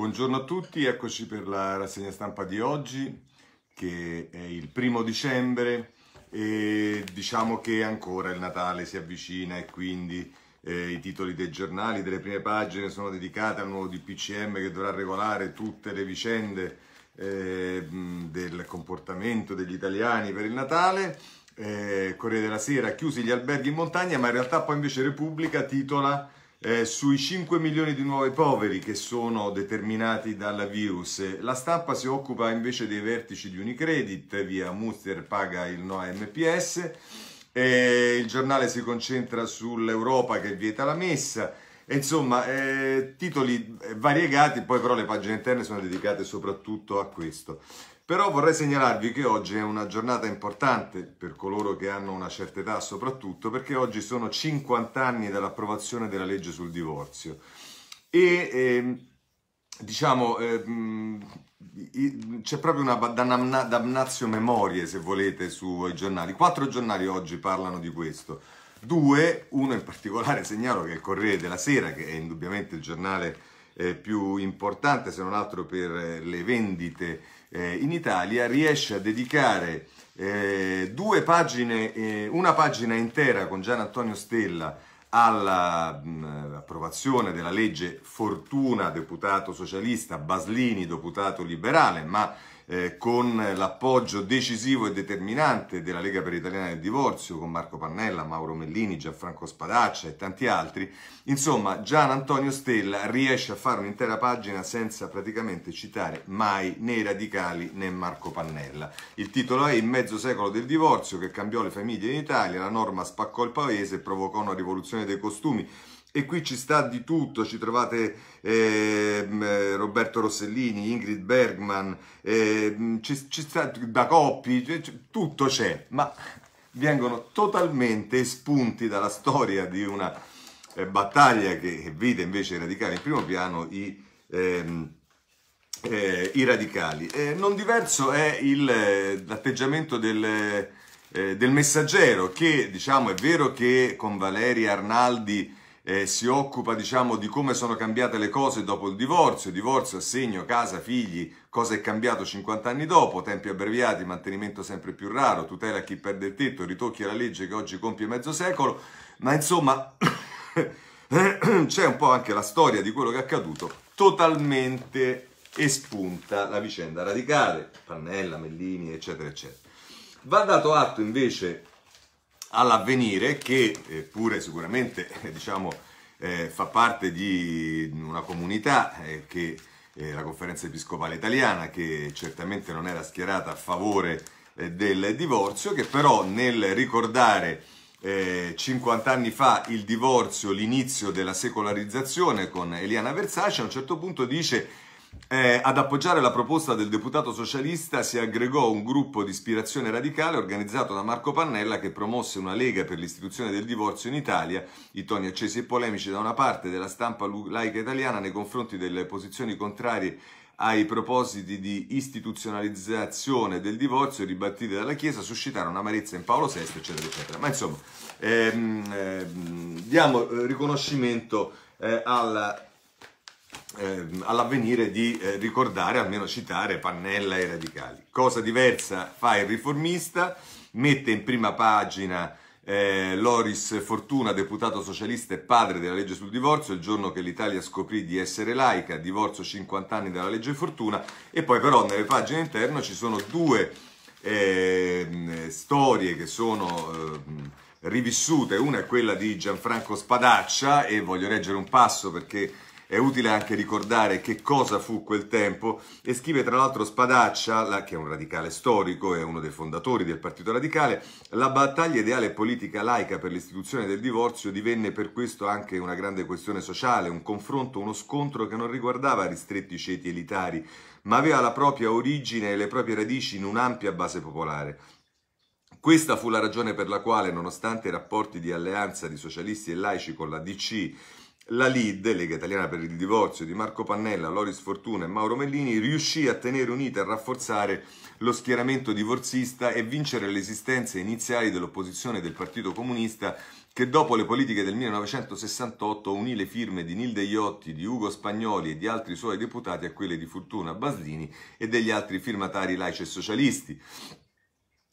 Buongiorno a tutti, eccoci per la rassegna stampa di oggi che è il primo dicembre e diciamo che ancora il Natale si avvicina e quindi eh, i titoli dei giornali delle prime pagine sono dedicati al nuovo DPCM che dovrà regolare tutte le vicende eh, del comportamento degli italiani per il Natale. Eh, Corriere della Sera, chiusi gli alberghi in montagna, ma in realtà poi invece Repubblica titola eh, sui 5 milioni di nuovi poveri che sono determinati dal virus, la stampa si occupa invece dei vertici di Unicredit, via Muzzer paga il no MPS, eh, il giornale si concentra sull'Europa che vieta la messa, insomma eh, titoli variegati, poi però le pagine interne sono dedicate soprattutto a questo. Però vorrei segnalarvi che oggi è una giornata importante per coloro che hanno una certa età soprattutto, perché oggi sono 50 anni dall'approvazione della legge sul divorzio. E eh, diciamo, eh, c'è proprio una damnazio memorie, se volete, sui giornali. Quattro giornali oggi parlano di questo. Due, uno in particolare segnalo che è il Corriere della Sera, che è indubbiamente il giornale eh, più importante, se non altro per eh, le vendite eh, in Italia riesce a dedicare eh, due pagine, eh, una pagina intera con Gian Antonio Stella all'approvazione mm, della legge Fortuna, deputato socialista, Baslini, deputato liberale, ma eh, con l'appoggio decisivo e determinante della Lega per Italiana del Divorzio, con Marco Pannella, Mauro Mellini, Gianfranco Spadaccia e tanti altri, insomma Gian Antonio Stella riesce a fare un'intera pagina senza praticamente citare mai né i radicali né Marco Pannella. Il titolo è Il mezzo secolo del divorzio che cambiò le famiglie in Italia, la norma spaccò il paese e provocò una rivoluzione dei costumi e qui ci sta di tutto, ci trovate eh, Roberto Rossellini, Ingrid Bergman, eh, ci, ci, sta da Coppi, cioè, cioè, tutto c'è, ma vengono totalmente espunti dalla storia di una eh, battaglia che vede invece i radicali in primo piano i... Ehm, eh, i radicali. Eh, non diverso è il, eh, l'atteggiamento del, eh, del, messaggero che, diciamo, è vero che con Valeria Arnaldi eh, si occupa diciamo di come sono cambiate le cose dopo il divorzio, divorzio, assegno, casa, figli, cosa è cambiato 50 anni dopo, tempi abbreviati, mantenimento sempre più raro, tutela chi perde il tetto, ritocchi alla legge che oggi compie mezzo secolo, ma insomma c'è un po' anche la storia di quello che è accaduto totalmente espunta la vicenda radicale, Pannella, Mellini, eccetera, eccetera. Va dato atto invece all'avvenire che eh, pure sicuramente eh, diciamo, eh, fa parte di una comunità eh, che eh, la conferenza episcopale italiana che certamente non era schierata a favore eh, del divorzio che però nel ricordare 50 anni fa il divorzio, l'inizio della secolarizzazione con Eliana Versace a un certo punto dice eh, ad appoggiare la proposta del deputato socialista si aggregò un gruppo di ispirazione radicale organizzato da Marco Pannella che promosse una lega per l'istituzione del divorzio in Italia, i toni accesi e polemici da una parte della stampa laica italiana nei confronti delle posizioni contrarie ai propositi di istituzionalizzazione del divorzio ribattiti dalla Chiesa suscitarono amarezza in Paolo VI, eccetera, eccetera. Ma insomma, ehm, ehm, diamo eh, riconoscimento eh, alla Ehm, all'avvenire di eh, ricordare, almeno citare, Pannella e i radicali. Cosa diversa fa il riformista, mette in prima pagina eh, Loris Fortuna, deputato socialista e padre della legge sul divorzio, il giorno che l'Italia scoprì di essere laica, divorzio 50 anni dalla legge Fortuna, e poi però nelle pagine interne ci sono due eh, storie che sono... Eh, rivissute, una è quella di Gianfranco Spadaccia e voglio leggere un passo perché è utile anche ricordare che cosa fu quel tempo e scrive tra l'altro Spadaccia, che è un radicale storico e uno dei fondatori del Partito Radicale, la battaglia ideale e politica laica per l'istituzione del divorzio divenne per questo anche una grande questione sociale, un confronto, uno scontro che non riguardava ristretti ceti elitari, ma aveva la propria origine e le proprie radici in un'ampia base popolare. Questa fu la ragione per la quale, nonostante i rapporti di alleanza di socialisti e laici con la DC la LID, Lega Italiana per il Divorzio, di Marco Pannella, Loris Fortuna e Mauro Mellini, riuscì a tenere unita e rafforzare lo schieramento divorzista e vincere le esistenze iniziali dell'opposizione del Partito Comunista che dopo le politiche del 1968 unì le firme di Nilde Iotti, di Ugo Spagnoli e di altri suoi deputati a quelle di Fortuna Baslini e degli altri firmatari laici e socialisti.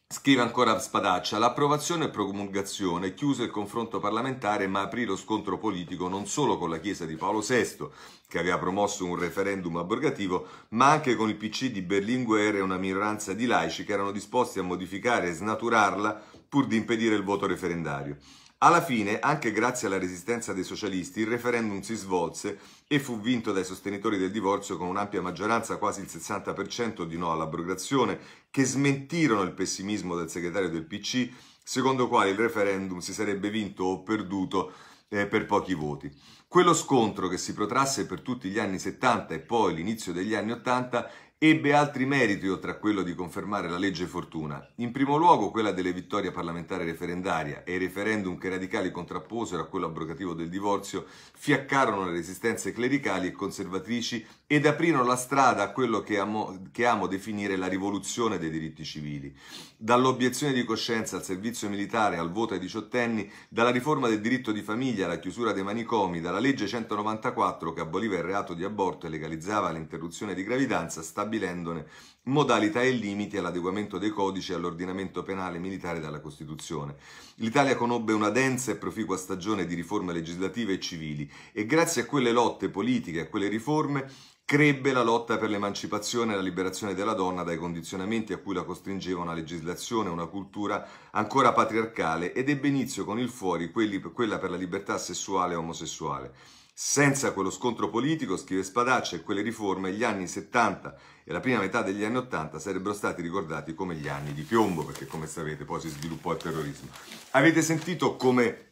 Scrive ancora Spadaccia, l'approvazione e promulgazione chiuse il confronto parlamentare ma aprì lo scontro politico non solo con la Chiesa di Paolo VI, che aveva promosso un referendum abrogativo, ma anche con il PC di Berlinguer e una minoranza di laici che erano disposti a modificare e snaturarla pur di impedire il voto referendario. Alla fine, anche grazie alla resistenza dei socialisti, il referendum si svolse e fu vinto dai sostenitori del divorzio con un'ampia maggioranza, quasi il 60% di no all'abrogazione, che smentirono il pessimismo del segretario del PC, secondo quale il referendum si sarebbe vinto o perduto eh, per pochi voti. Quello scontro che si protrasse per tutti gli anni 70 e poi l'inizio degli anni 80 Ebbe altri meriti oltre a quello di confermare la legge Fortuna, in primo luogo quella delle vittorie parlamentari referendaria e i referendum che radicali contrapposero a quello abrogativo del divorzio fiaccarono le resistenze clericali e conservatrici ed aprirono la strada a quello che amo, che amo, definire la rivoluzione dei diritti civili. Dall'obiezione di coscienza al servizio militare, al voto ai diciottenni, dalla riforma del diritto di famiglia alla chiusura dei manicomi, dalla legge 194 che aboliva il reato di aborto e legalizzava l'interruzione di gravidanza, stabilendone modalità e limiti all'adeguamento dei codici all'ordinamento penale militare dalla Costituzione. L'Italia conobbe una densa e proficua stagione di riforme legislative e civili e grazie a quelle lotte politiche e a quelle riforme crebbe la lotta per l'emancipazione e la liberazione della donna dai condizionamenti a cui la costringeva una legislazione, una cultura ancora patriarcale ed ebbe inizio con il fuori quelli, quella per la libertà sessuale e omosessuale. Senza quello scontro politico, scrive Spadaccia, e quelle riforme, gli anni 70 e la prima metà degli anni 80 sarebbero stati ricordati come gli anni di piombo, perché come sapete poi si sviluppò il terrorismo. Avete sentito come,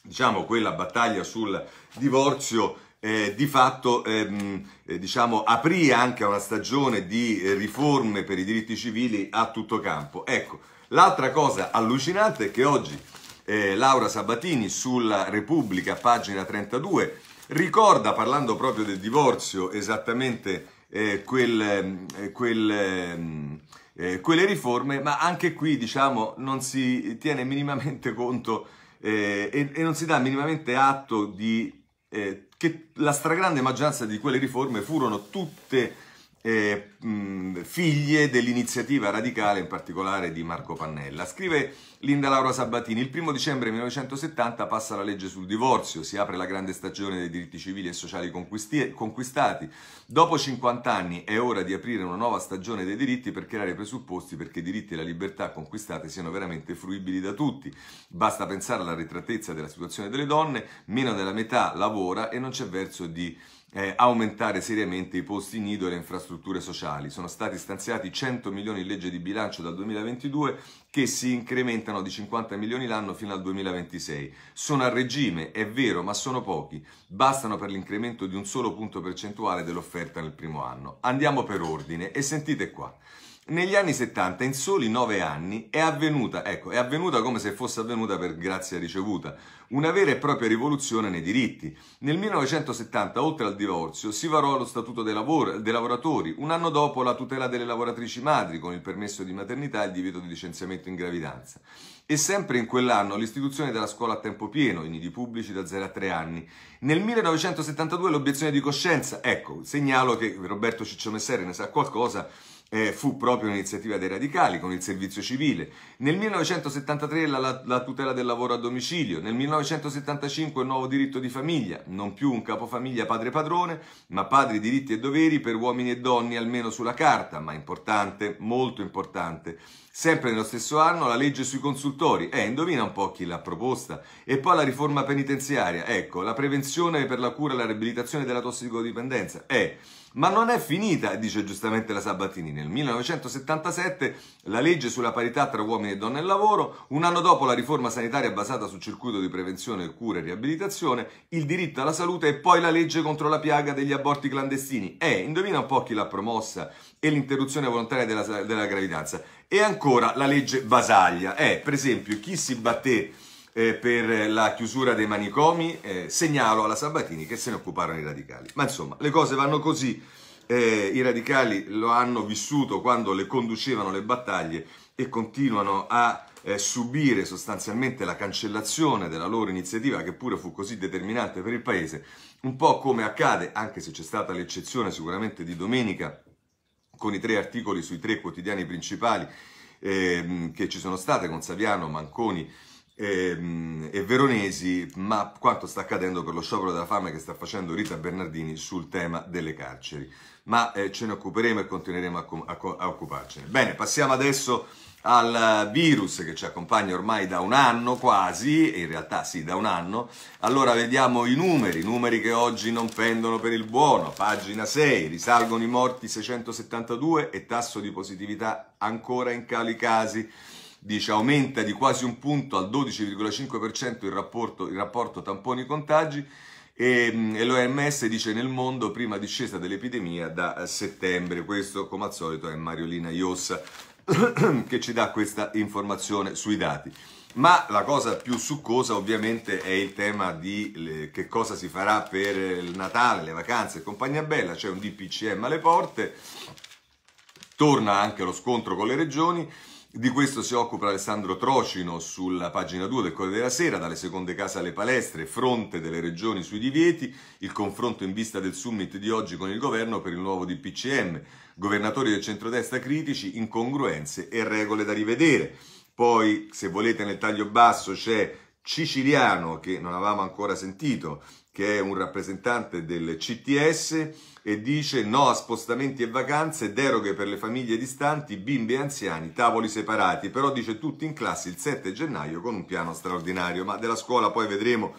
diciamo, quella battaglia sul divorzio eh, di fatto ehm, eh, diciamo, aprì anche una stagione di eh, riforme per i diritti civili a tutto campo. Ecco, l'altra cosa allucinante è che oggi eh, Laura Sabatini sulla Repubblica, pagina 32, ricorda, parlando proprio del divorzio, esattamente eh, quel, eh, quel, ehm, quelle riforme, ma anche qui diciamo, non si tiene minimamente conto e, e, non si dà minimamente atto di eh, che la stragrande maggioranza di quelle riforme furono tutte eh, mh, mm, figlie dell'iniziativa radicale, in particolare di Marco Pannella. Scrive Linda Laura Sabatini, il primo dicembre 1970 passa la legge sul divorzio, si apre la grande stagione dei diritti civili e sociali conquistati. Dopo 50 anni è ora di aprire una nuova stagione dei diritti per creare i presupposti perché i diritti e la libertà conquistate siano veramente fruibili da tutti. Basta pensare alla ritrattezza della situazione delle donne, meno della metà lavora e non c'è verso di eh, aumentare seriamente i posti in nido e le infrastrutture sociali. Sono stati stanziati 100 milioni in legge di bilancio dal 2022 che si incrementano di 50 milioni l'anno fino al 2026. Sono a regime, è vero, ma sono pochi. Bastano per l'incremento di un solo punto percentuale dell'offerta nel primo anno. Andiamo per ordine e sentite qua. Negli anni 70, in soli nove anni, è avvenuta, ecco, è avvenuta come se fosse avvenuta per grazia ricevuta, una vera e propria rivoluzione nei diritti. Nel 1970, oltre al divorzio, si varò lo Statuto dei, lavoro, dei lavoratori, un anno dopo la tutela delle lavoratrici madri con il permesso di maternità e il divieto di licenziamento in gravidanza. E sempre in quell'anno l'istituzione della scuola a tempo pieno, i nidi pubblici da 0 a 3 anni. Nel 1972 l'obiezione di coscienza, ecco, segnalo che Roberto Ciccio Messere ne sa qualcosa, eh, fu proprio un'iniziativa dei radicali con il servizio civile. Nel 1973 la, la, tutela del lavoro a domicilio, nel 1975 il nuovo diritto di famiglia, non più un capofamiglia padre padrone, ma padri diritti e doveri per uomini e donne almeno sulla carta, ma importante, molto importante. Sempre nello stesso anno la legge sui consultori, eh, indovina un po' chi l'ha proposta, e poi la riforma penitenziaria, ecco, la prevenzione per la cura e la riabilitazione della tossicodipendenza, eh, ma non è finita, dice giustamente la Sabatini. Nel 1977 la legge sulla parità tra uomini e donne al lavoro, un anno dopo la riforma sanitaria basata sul circuito di prevenzione, cura e riabilitazione, il diritto alla salute e poi la legge contro la piaga degli aborti clandestini. Eh, indovina un po' chi l'ha promossa e l'interruzione volontaria della, della gravidanza. E ancora la legge Vasaglia. Eh, per esempio, chi si batté eh, per la chiusura dei manicomi, eh, segnalo alla Sabatini che se ne occuparono i radicali. Ma insomma, le cose vanno così, eh, i radicali lo hanno vissuto quando le conducevano le battaglie e continuano a eh, subire sostanzialmente la cancellazione della loro iniziativa, che pure fu così determinante per il paese, un po' come accade, anche se c'è stata l'eccezione sicuramente di domenica, con i tre articoli sui tre quotidiani principali eh, che ci sono state con Saviano, Manconi e, ehm, e veronesi, ma quanto sta accadendo per lo sciopero della fame che sta facendo Rita Bernardini sul tema delle carceri. Ma eh, ce ne occuperemo e continueremo a, a, a occuparcene. Bene, passiamo adesso al virus che ci accompagna ormai da un anno quasi, in realtà sì, da un anno. Allora vediamo i numeri, numeri che oggi non pendono per il buono. Pagina 6, risalgono i morti 672 e tasso di positività ancora in calo i casi dice aumenta di quasi un punto al 12,5% il rapporto, il rapporto tamponi-contagi e, e l'OMS dice nel mondo prima discesa dell'epidemia da eh, settembre. Questo come al solito è Mariolina Iossa che ci dà questa informazione sui dati. Ma la cosa più succosa ovviamente è il tema di le, che cosa si farà per il Natale, le vacanze e compagnia bella, c'è un DPCM alle porte, torna anche lo scontro con le regioni, di questo si occupa Alessandro Trocino sulla pagina 2 del Corriere della Sera, dalle seconde case alle palestre, fronte delle regioni sui divieti, il confronto in vista del summit di oggi con il governo per il nuovo DPCM, governatori del centrodestra critici, incongruenze e regole da rivedere. Poi, se volete, nel taglio basso c'è Ciciliano, che non avevamo ancora sentito, che è un rappresentante del CTS, e dice no a spostamenti e vacanze, deroghe per le famiglie distanti, bimbi e anziani, tavoli separati, però dice tutti in classe il 7 gennaio con un piano straordinario, ma della scuola poi vedremo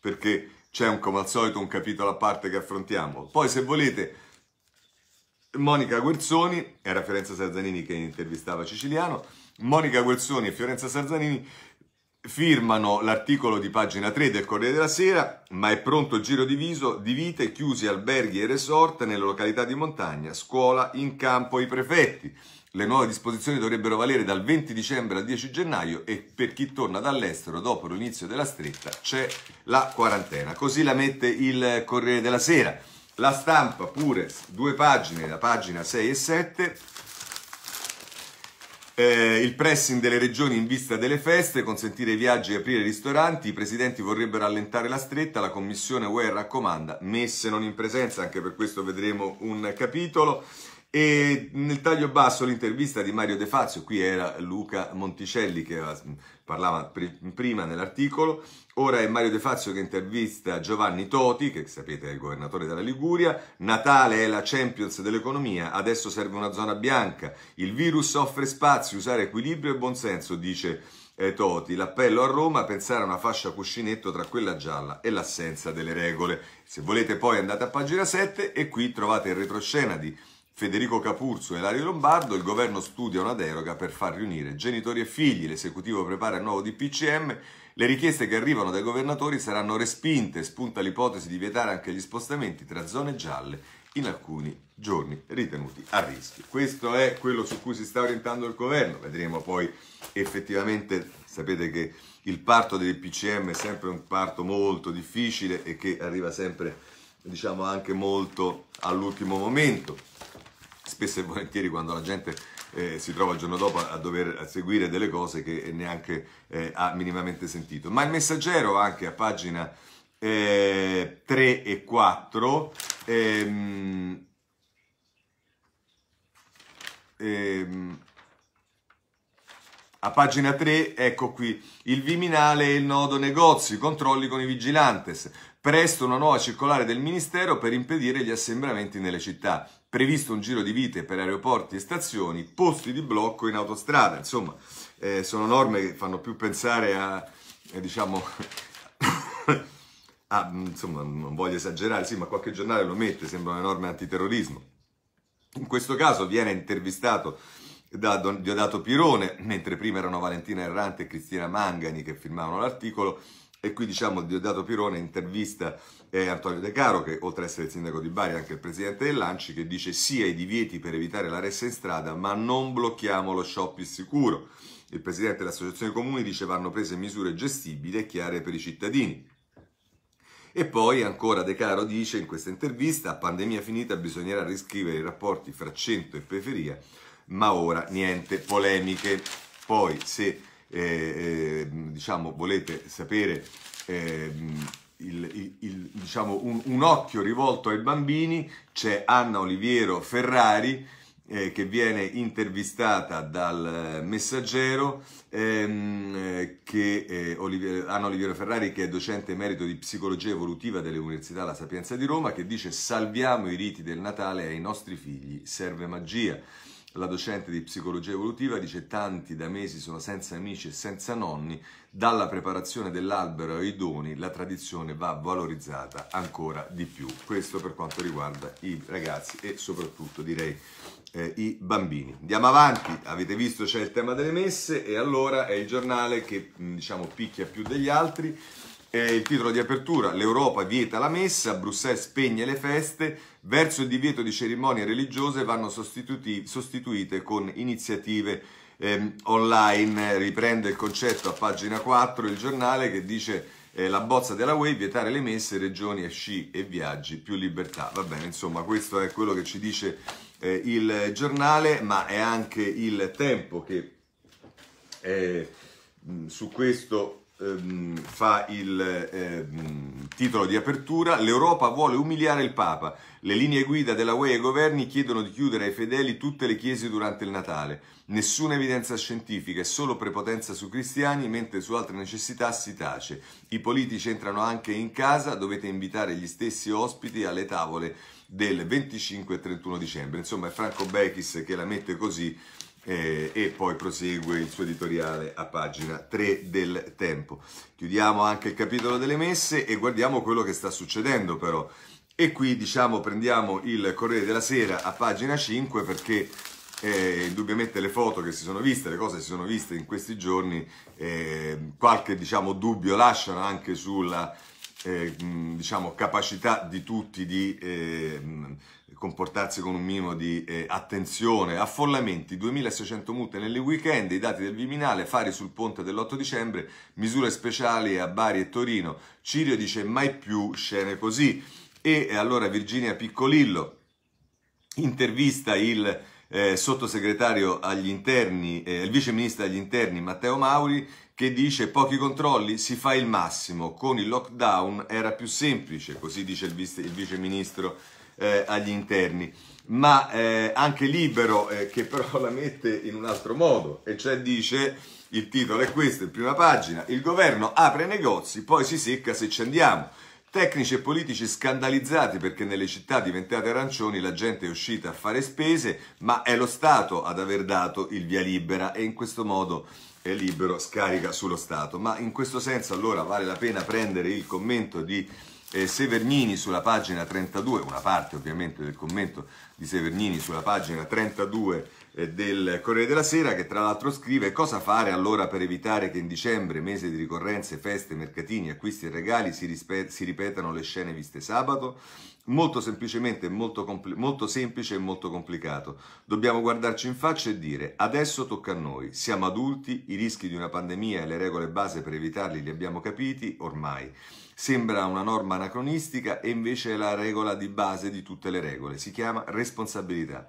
perché c'è un, come al solito un capitolo a parte che affrontiamo. Poi se volete Monica Guerzoni, era Fiorenza Sarzanini che intervistava Ciciliano, Monica Guerzoni e Fiorenza Sarzanini firmano l'articolo di pagina 3 del Corriere della Sera, ma è pronto il giro di, viso, di vite, chiusi alberghi e resort nelle località di montagna, scuola, in campo i prefetti. Le nuove disposizioni dovrebbero valere dal 20 dicembre al 10 gennaio e per chi torna dall'estero dopo l'inizio della stretta c'è la quarantena. Così la mette il Corriere della Sera. La stampa pure, due pagine, la pagina 6 e 7 eh, il pressing delle regioni in vista delle feste, consentire i viaggi e aprire ristoranti, i presidenti vorrebbero allentare la stretta, la Commissione UE raccomanda messe non in presenza, anche per questo vedremo un capitolo. E nel taglio basso l'intervista di Mario De Fazio, qui era Luca Monticelli che parlava prima nell'articolo, ora è Mario De Fazio che intervista Giovanni Toti, che sapete è il governatore della Liguria, Natale è la Champions dell'economia, adesso serve una zona bianca, il virus offre spazi, usare equilibrio e buonsenso, dice eh, Toti, l'appello a Roma a pensare a una fascia cuscinetto tra quella gialla e l'assenza delle regole. Se volete poi andate a pagina 7 e qui trovate il retroscena di Federico Capurzo e Lario Lombardo, il governo studia una deroga per far riunire genitori e figli, l'esecutivo prepara il nuovo DPCM, le richieste che arrivano dai governatori saranno respinte, spunta l'ipotesi di vietare anche gli spostamenti tra zone gialle in alcuni giorni ritenuti a rischio. Questo è quello su cui si sta orientando il governo, vedremo poi effettivamente, sapete che il parto del DPCM è sempre un parto molto difficile e che arriva sempre diciamo anche molto all'ultimo momento spesso e volentieri quando la gente eh, si trova il giorno dopo a dover seguire delle cose che neanche eh, ha minimamente sentito. Ma il messaggero anche a pagina eh, 3 e 4 ehm, ehm, a pagina 3, ecco qui, il Viminale e il nodo negozi, controlli con i vigilantes. Presto una nuova circolare del Ministero per impedire gli assembramenti nelle città previsto un giro di vite per aeroporti e stazioni, posti di blocco in autostrada. Insomma, eh, sono norme che fanno più pensare a, eh, diciamo, a, mm, insomma, non voglio esagerare, sì, ma qualche giornale lo mette, sembrano norme antiterrorismo. In questo caso viene intervistato da Don Diodato Pirone, mentre prima erano Valentina Errante e Cristina Mangani che firmavano l'articolo, e qui diciamo Diodato Pirone intervista eh, Antonio De Caro, che oltre ad essere il sindaco di Bari è anche il presidente dell'Anci, che dice sì ai divieti per evitare la ressa in strada, ma non blocchiamo lo shopping sicuro. Il presidente dell'Associazione Comuni dice vanno prese misure gestibili e chiare per i cittadini. E poi ancora De Caro dice in questa intervista, a pandemia finita bisognerà riscrivere i rapporti fra centro e periferia, ma ora niente polemiche. Poi se eh, diciamo, volete sapere ehm, il, il, il, diciamo, un, un, occhio rivolto ai bambini, c'è Anna Oliviero Ferrari eh, che viene intervistata dal eh, messaggero, ehm, eh, che, eh, Olivier, Anna Oliviero Ferrari che è docente emerito di psicologia evolutiva dell'Università La Sapienza di Roma, che dice salviamo i riti del Natale ai nostri figli, serve magia la docente di psicologia evolutiva dice tanti da mesi sono senza amici e senza nonni, dalla preparazione dell'albero ai doni la tradizione va valorizzata ancora di più. Questo per quanto riguarda i ragazzi e soprattutto direi eh, i bambini. Andiamo avanti, avete visto c'è il tema delle messe e allora è il giornale che mm, diciamo picchia più degli altri eh, il titolo di apertura, l'Europa vieta la messa, Bruxelles spegne le feste, verso il divieto di cerimonie religiose vanno sostituite con iniziative eh, online, riprende il concetto a pagina 4 il giornale che dice eh, la bozza della UE, vietare le messe, regioni e sci e viaggi, più libertà. Va bene, insomma, questo è quello che ci dice eh, il giornale, ma è anche il tempo che eh, su questo Ehm, fa il ehm, titolo di apertura, l'Europa vuole umiliare il Papa, le linee guida della UE ai governi chiedono di chiudere ai fedeli tutte le chiese durante il Natale, nessuna evidenza scientifica e solo prepotenza su cristiani, mentre su altre necessità si tace. I politici entrano anche in casa, dovete invitare gli stessi ospiti alle tavole del 25 e 31 dicembre. Insomma è Franco Bechis che la mette così eh, e poi prosegue il suo editoriale a pagina 3 del Tempo. Chiudiamo anche il capitolo delle messe e guardiamo quello che sta succedendo però. E qui diciamo prendiamo il Corriere della Sera a pagina 5 perché eh, indubbiamente le foto che si sono viste, le cose che si sono viste in questi giorni, eh, qualche diciamo dubbio lasciano anche sulla eh, diciamo, capacità di tutti di eh, comportarsi con un minimo di eh, attenzione. Affollamenti, 2600 mute nelle weekend, i dati del Viminale, Fari sul ponte dell'8 dicembre, misure speciali a Bari e Torino. Cirio dice mai più scene così. E allora Virginia Piccolillo intervista il eh, sottosegretario agli interni, eh, il ministro agli interni Matteo Mauri, che dice pochi controlli, si fa il massimo, con il lockdown era più semplice, così dice il, vice, il viceministro eh, agli interni. Ma eh, anche Libero, eh, che però la mette in un altro modo, e cioè dice, il titolo è questo, in prima pagina, il governo apre negozi, poi si secca se ci andiamo. Tecnici e politici scandalizzati perché nelle città diventate arancioni la gente è uscita a fare spese, ma è lo Stato ad aver dato il via libera e in questo modo è libero scarica sullo Stato. Ma in questo senso allora vale la pena prendere il commento di eh, Severnini sulla pagina 32, una parte ovviamente del commento di Severnini sulla pagina 32 eh, del Corriere della Sera che tra l'altro scrive cosa fare allora per evitare che in dicembre, mese di ricorrenze, feste, mercatini, acquisti e regali si, rispe- si ripetano le scene viste sabato? Molto semplicemente, molto, compl- molto semplice e molto complicato. Dobbiamo guardarci in faccia e dire adesso tocca a noi, siamo adulti, i rischi di una pandemia e le regole base per evitarli li abbiamo capiti ormai. Sembra una norma anacronistica e invece è la regola di base di tutte le regole, si chiama responsabilità.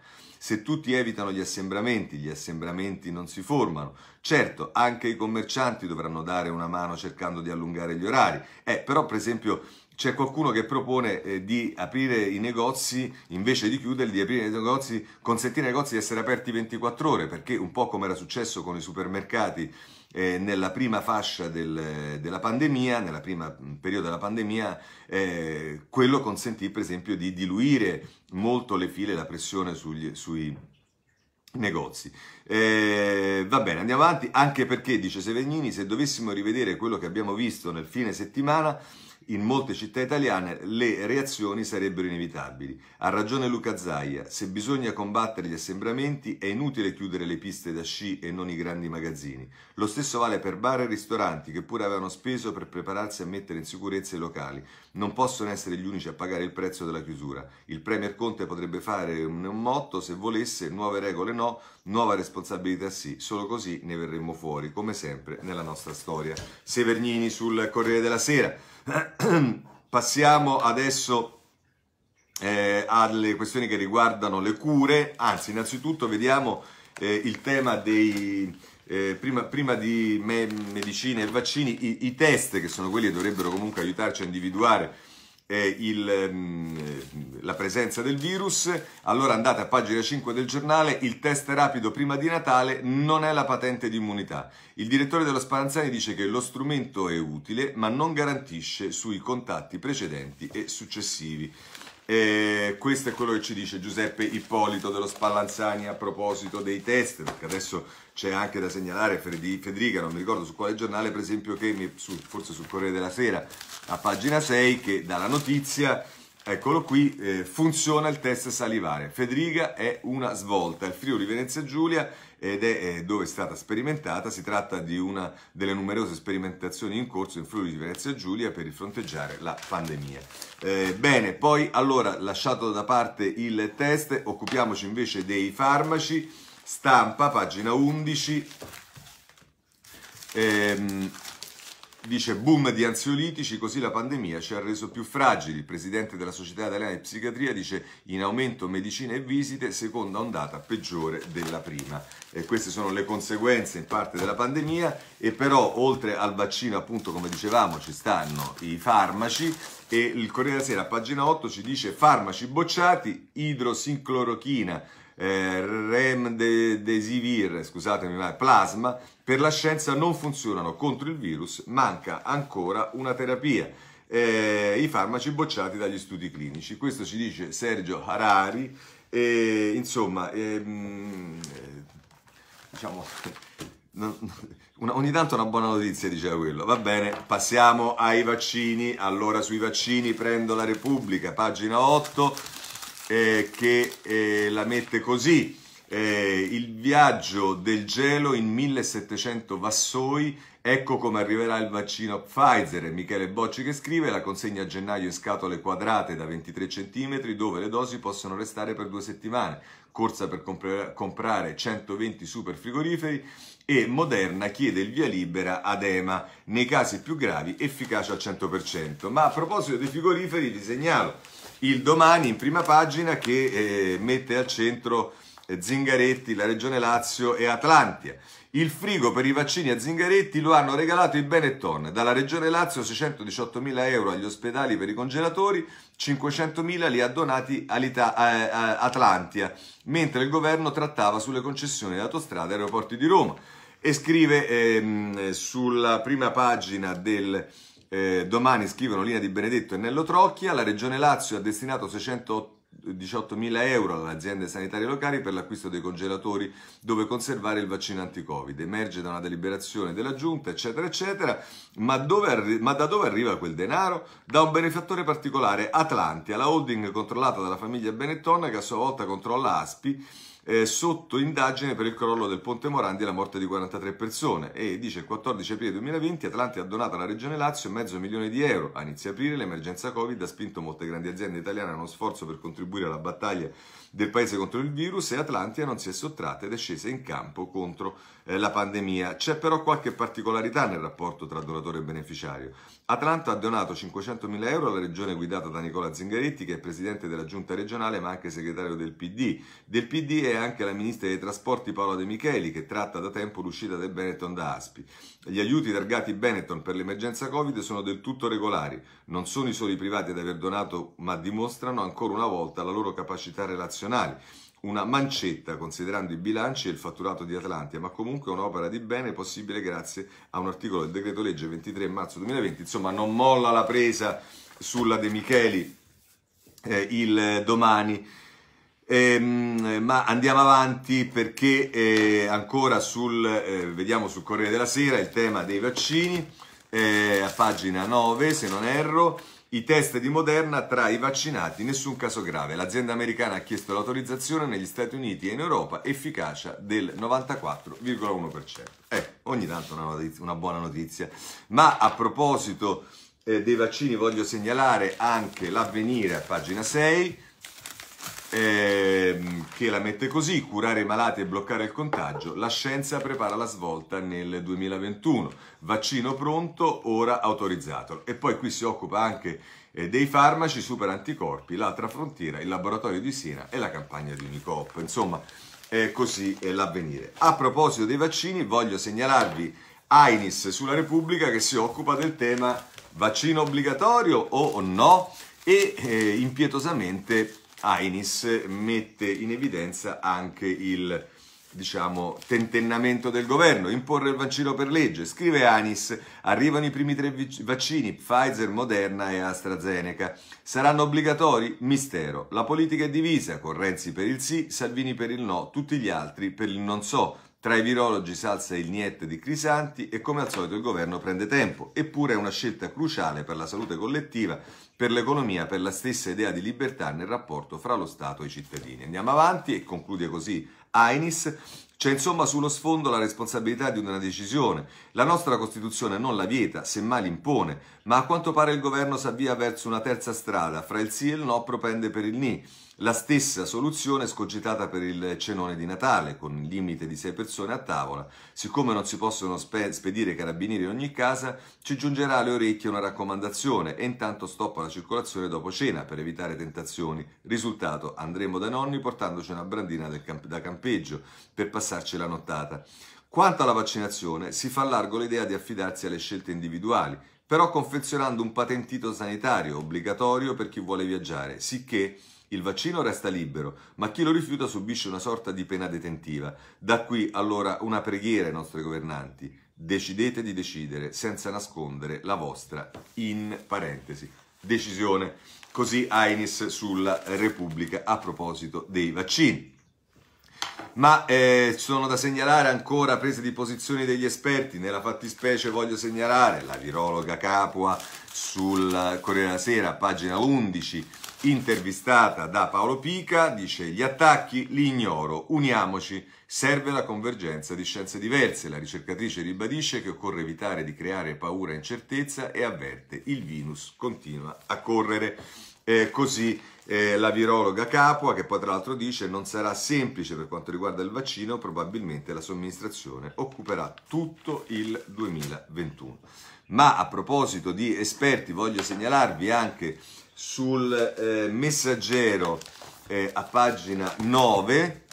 Se tutti evitano gli assembramenti, gli assembramenti non si formano. Certo, anche i commercianti dovranno dare una mano cercando di allungare gli orari. Eh, però per esempio c'è qualcuno che propone eh, di aprire i negozi, invece di chiuderli, di aprire i negozi, consentire ai negozi di essere aperti 24 ore, perché un po' come era successo con i supermercati eh, nella prima fascia del, della pandemia, nella prima mm, periodo della pandemia, eh, quello consentì per esempio di diluire molto le file e la pressione sugli, sui negozi. Eh, va bene, andiamo avanti, anche perché, dice Sevegnini, se dovessimo rivedere quello che abbiamo visto nel fine settimana, in molte città italiane le reazioni sarebbero inevitabili. Ha ragione Luca Zaia, se bisogna combattere gli assembramenti è inutile chiudere le piste da sci e non i grandi magazzini. Lo stesso vale per bar e ristoranti che pure avevano speso per prepararsi a mettere in sicurezza i locali. Non possono essere gli unici a pagare il prezzo della chiusura. Il Premier Conte potrebbe fare un motto se volesse, nuove regole no, nuova responsabilità sì, solo così ne verremmo fuori, come sempre nella nostra storia. Severnini sul Corriere della Sera. Passiamo adesso eh, alle questioni che riguardano le cure, anzi innanzitutto vediamo eh, il tema dei... Eh, prima, prima, di me, medicine e vaccini, i, i test che sono quelli che dovrebbero comunque aiutarci a individuare eh, il, mm, la presenza del virus, allora andate a pagina 5 del giornale, il test rapido prima di Natale non è la patente di immunità. Il direttore dello Sparanzani dice che lo strumento è utile ma non garantisce sui contatti precedenti e successivi. E questo è quello che ci dice Giuseppe Ippolito dello Spallanzani a proposito dei test, perché adesso c'è anche da segnalare Federica, non mi ricordo su quale giornale, per esempio, che mi, su, forse sul Corriere della Sera, a pagina 6, che dà la notizia, eccolo qui, eh, funziona il test salivare. Federica è una svolta. Il Friuli Venezia Giulia ed è eh, dove è stata sperimentata. Si tratta di una delle numerose sperimentazioni in corso in Friuli Venezia Giulia per fronteggiare la pandemia. Eh, bene, poi allora lasciato da parte il test, occupiamoci invece dei farmaci stampa, pagina 11, ehm, dice boom di ansiolitici, così la pandemia ci ha reso più fragili. Il presidente della Società Italiana di Psichiatria dice in aumento medicine e visite, seconda ondata peggiore della prima. E queste sono le conseguenze in parte della pandemia e però oltre al vaccino, appunto come dicevamo, ci stanno i farmaci e il Corriere della Sera, pagina 8, ci dice farmaci bocciati, idrosinclorochina eh, remdesivir, scusatemi, plasma, per la scienza non funzionano contro il virus, manca ancora una terapia. Eh, I farmaci bocciati dagli studi clinici. Questo ci dice Sergio Harari. E, insomma, ehm, diciamo, non, una, ogni tanto una buona notizia diceva quello. Va bene, passiamo ai vaccini. Allora sui vaccini prendo la Repubblica, pagina 8 eh, che eh, la mette così. Eh, il viaggio del gelo in 1700 vassoi, ecco come arriverà il vaccino Pfizer. Michele Bocci che scrive, la consegna a gennaio in scatole quadrate da 23 cm dove le dosi possono restare per due settimane. Corsa per compre- comprare 120 super frigoriferi e Moderna chiede il via libera ad EMA. Nei casi più gravi efficace al 100%. Ma a proposito dei frigoriferi vi segnalo il domani in prima pagina che eh, mette al centro eh, Zingaretti, la Regione Lazio e Atlantia. Il frigo per i vaccini a Zingaretti lo hanno regalato i Benetton, dalla Regione Lazio 618.000 euro agli ospedali per i congelatori, 500.000 li ha donati all'Ita- eh, eh, Atlantia, mentre il governo trattava sulle concessioni di autostrade e aeroporti di Roma. E scrive ehm, sulla prima pagina del eh, domani scrivono linea Di Benedetto e Nello Trocchia, la Regione Lazio ha destinato 618 mila euro alle aziende sanitarie locali per l'acquisto dei congelatori dove conservare il vaccino anti-Covid. Emerge da una deliberazione della Giunta, eccetera, eccetera. Ma, dove, ma da dove arriva quel denaro? Da un benefattore particolare, Atlantia, la holding controllata dalla famiglia Benettonna che a sua volta controlla Aspi eh, sotto indagine per il crollo del Ponte Morandi e la morte di 43 persone e dice il 14 aprile 2020 Atlantia ha donato alla Regione Lazio mezzo milione di euro. A inizio aprile l'emergenza Covid ha spinto molte grandi aziende italiane a uno sforzo per contribuire alla battaglia del paese contro il virus e Atlantia non si è sottratta ed è scesa in campo contro eh, la pandemia. C'è però qualche particolarità nel rapporto tra donatore e beneficiario. Atlanta ha donato 500.000 euro alla regione guidata da Nicola Zingaretti, che è presidente della giunta regionale ma anche segretario del PD. Del PD è anche la ministra dei trasporti Paola De Micheli, che tratta da tempo l'uscita del Benetton da Aspi. Gli aiuti targati Benetton per l'emergenza Covid sono del tutto regolari. Non sono i soli privati ad aver donato, ma dimostrano ancora una volta la loro capacità relazionale internazionali. Una mancetta considerando i bilanci e il fatturato di Atlantia, ma comunque un'opera di bene possibile grazie a un articolo del decreto legge 23 marzo 2020. Insomma, non molla la presa sulla De Micheli eh, il domani. Eh, ma andiamo avanti perché eh, ancora sul, eh, vediamo sul Corriere della Sera il tema dei vaccini, eh, a pagina 9 se non erro. I test di Moderna tra i vaccinati, nessun caso grave. L'azienda americana ha chiesto l'autorizzazione negli Stati Uniti e in Europa, efficacia del 94,1%. Eh, ogni tanto una, notizia, una buona notizia. Ma a proposito eh, dei vaccini voglio segnalare anche l'avvenire a pagina 6 ehm, che la mette così, curare i malati e bloccare il contagio, la scienza prepara la svolta nel 2021, vaccino pronto, ora autorizzato. E poi qui si occupa anche eh, dei farmaci, super anticorpi, l'altra frontiera, il laboratorio di Siena e la campagna di Unicop. Insomma, è così è l'avvenire. A proposito dei vaccini, voglio segnalarvi Ainis sulla Repubblica che si occupa del tema vaccino obbligatorio o no e eh, impietosamente Ainis mette in evidenza anche il diciamo, tentennamento del governo, imporre il vaccino per legge. Scrive Anis, arrivano i primi tre vaccini, Pfizer, Moderna e AstraZeneca. Saranno obbligatori? Mistero. La politica è divisa, con Renzi per il sì, Salvini per il no, tutti gli altri per il non so. Tra i virologi salsa il niente di Crisanti e come al solito il governo prende tempo, eppure è una scelta cruciale per la salute collettiva, per l'economia, per la stessa idea di libertà nel rapporto fra lo Stato e i cittadini. Andiamo avanti e conclude così Ainis. C'è insomma sullo sfondo la responsabilità di una decisione. La nostra Costituzione non la vieta, semmai l'impone, ma a quanto pare il governo si avvia verso una terza strada, fra il sì e il no propende per il ni. La stessa soluzione è scogitata per il cenone di Natale, con il limite di 6 persone a tavola. Siccome non si possono spe- spedire carabinieri in ogni casa, ci giungerà alle orecchie una raccomandazione e intanto stoppa la circolazione dopo cena per evitare tentazioni. Risultato, andremo da nonni portandoci una brandina camp- da campeggio per passarci la nottata. Quanto alla vaccinazione, si fa largo l'idea di affidarsi alle scelte individuali, però confezionando un patentito sanitario obbligatorio per chi vuole viaggiare, sicché... Il vaccino resta libero, ma chi lo rifiuta subisce una sorta di pena detentiva. Da qui allora una preghiera ai nostri governanti. Decidete di decidere senza nascondere la vostra, in parentesi, decisione. Così Ainis sulla Repubblica a proposito dei vaccini. Ma eh, ci sono da segnalare ancora prese di posizione degli esperti, nella fattispecie voglio segnalare la virologa Capua sul Corriere della Sera, pagina 11, intervistata da Paolo Pica, dice gli attacchi li ignoro, uniamoci, serve la convergenza di scienze diverse. La ricercatrice ribadisce che occorre evitare di creare paura e incertezza e avverte il virus continua a correre. Eh, così eh, la virologa Capua che poi tra l'altro dice non sarà semplice per quanto riguarda il vaccino, probabilmente la somministrazione occuperà tutto il 2021. Ma a proposito di esperti voglio segnalarvi anche sul eh, messaggero eh, a pagina 9.